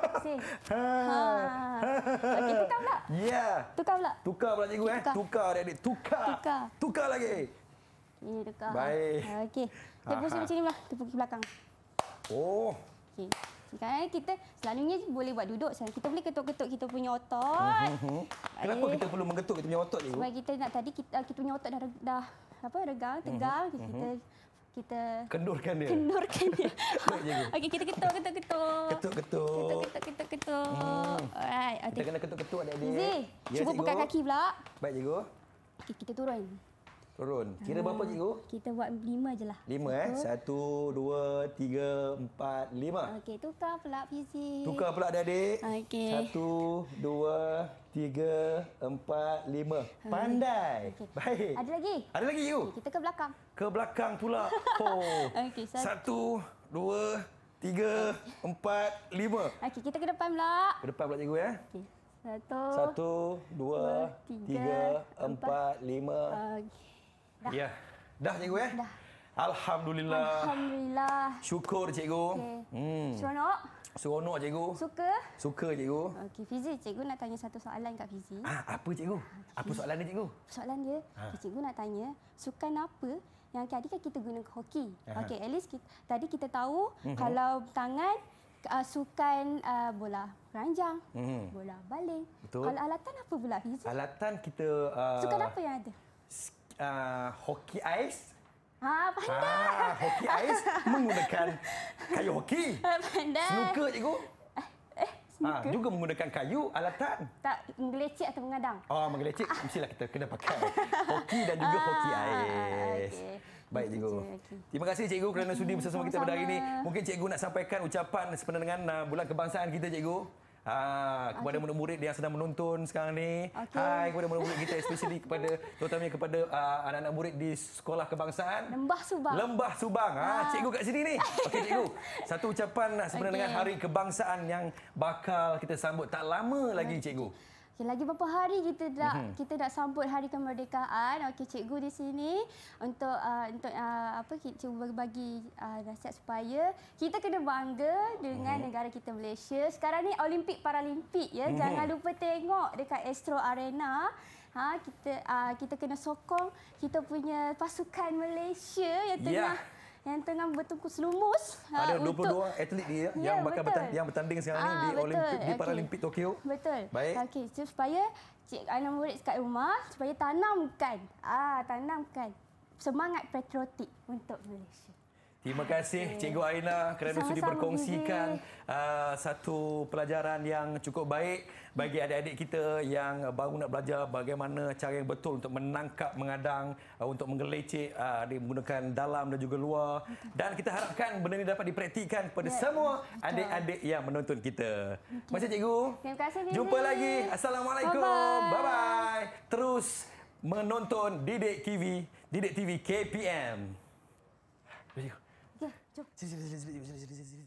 Ha. Ha. Okey, tukar pula. Ya. Yeah. Tukar pula. Tukar pula cikgu eh. Tukar, tukar adik-adik. Tukar. Tukar. Tukar lagi.
Ini tukar. Baik. Okey. Kita pusing macam ni lah. Tepuk ke belakang. Oh. Okey. Kan kita selalunya boleh buat duduk sekarang kita boleh ketuk-ketuk kita punya otot. Mhm,
mhm. Eh, Kenapa Ayuh. kita perlu mengetuk kita punya otot ni? Sebab
kita nak tadi kita, kita punya otot dah dah apa regang, mhm, tegang uh-huh. kita kita kendurkan dia. Kendurkan
dia. <laughs>
Okey kita ketuk ketuk ketuk. Ketuk ketuk. Ketuk ketuk ketuk. Hmm. Alright. Okay. Kita
kena ketuk ketuk adik-adik. Yeah, Cuba buka kaki pula. Baik cikgu.
Okay, kita turun.
Turun. Kira berapa ha. cikgu?
Kita buat lima je lah.
Lima cikgu. eh? Satu, dua, tiga, empat, lima.
Okey, tukar pula fizik. Tukar pula adik-adik. Okey. Satu,
dua, tiga, empat, lima. Pandai. Okay. Baik. Ada
lagi? Ada lagi cikgu. Okay, kita ke belakang.
Ke belakang pula. <laughs> Oh.
Okey, satu. satu,
dua, tiga, empat, lima.
Okey, kita ke depan pula.
Ke depan pula cikgu ya. Okey.
Satu, satu, dua, dua tiga, tiga, empat, empat lima. Okey.
Ya. Dah cikgu ya? Dah. Alhamdulillah.
Alhamdulillah.
Syukur cikgu. Okay. Hmm. Seronok. Seronok cikgu. Suka? Suka cikgu.
Okey, Fizi, cikgu nak tanya satu soalan kat Fizi. Ah,
apa cikgu? Okay. Ah, apa soalan dia cikgu?
Soalan dia, ha. cikgu nak tanya sukan apa yang tadi kan kita guna hoki. Okey, at least kita, tadi kita tahu uh-huh. kalau tangan uh, sukan uh, bola ranjang, uh-huh. bola baling. Kalau alatan apa pula Fizi?
Alatan kita uh, Sukan apa yang ada? uh, hoki ais.
Ha, pandai. Ha,
hoki ais menggunakan kayu hoki. <laughs>
Ha, pandai. Snooker cikgu.
Eh, eh ah, snooker. Ha, juga menggunakan kayu alatan.
Tak menggelecek atau mengadang.
Oh, menggelecek mestilah kita kena pakai hoki dan juga ha, hoki ais. Okay. Baik cikgu. Terima kasih cikgu kerana sudi bersama kita pada hari ini. Mungkin cikgu nak sampaikan ucapan sempena bulan kebangsaan kita cikgu. Ha, kepada murid-murid yang sedang menonton sekarang ni. Okay. Hai kepada murid-murid kita especially kepada terutamanya kepada uh, anak-anak murid di Sekolah Kebangsaan Lembah
Subang. Lembah
Subang. Ha, ha. cikgu kat sini ni. Okey cikgu. <laughs> Satu ucapan sebenarnya okay. dengan Hari Kebangsaan yang bakal kita sambut tak lama lagi cikgu.
Okay, lagi berapa hari kita dah mm-hmm. kita dah sambut hari kemerdekaan. Okey cikgu di sini untuk uh, untuk uh, apa cikgu bagi uh, nasihat supaya kita kena bangga dengan mm-hmm. negara kita Malaysia. Sekarang ni Olimpik Paralimpik ya. Mm-hmm. Jangan lupa tengok dekat Astro Arena. Ha kita uh, kita kena sokong kita punya pasukan Malaysia yang ya. tengah yeah yang tengah bertungkus lumus ah, ada 22 untuk...
atlet ni ya, yang bakal betul. yang bertanding sekarang ni ah, di Olimpik di Paralimpik Tokyo
betul baik okey so, supaya cik anak murid kat rumah supaya tanamkan ah tanamkan semangat patriotik untuk Malaysia
Terima kasih Cikgu Aina kerana sudah berkongsikan uh, satu pelajaran yang cukup baik bagi adik-adik kita yang baru nak belajar bagaimana cara yang betul untuk menangkap mengadang uh, untuk menggelecek uh, dia dalam dan juga luar dan kita harapkan benda ini dapat dipraktikkan kepada ya, semua adik-adik yang menonton kita. Okay. Macam cikgu. Terima kasih Bibi. Jumpa lagi. Assalamualaikum. Bye bye. Terus menonton Didik TV, Didik TV KPM. Terima kasih. चल चल चल चल चल चल चल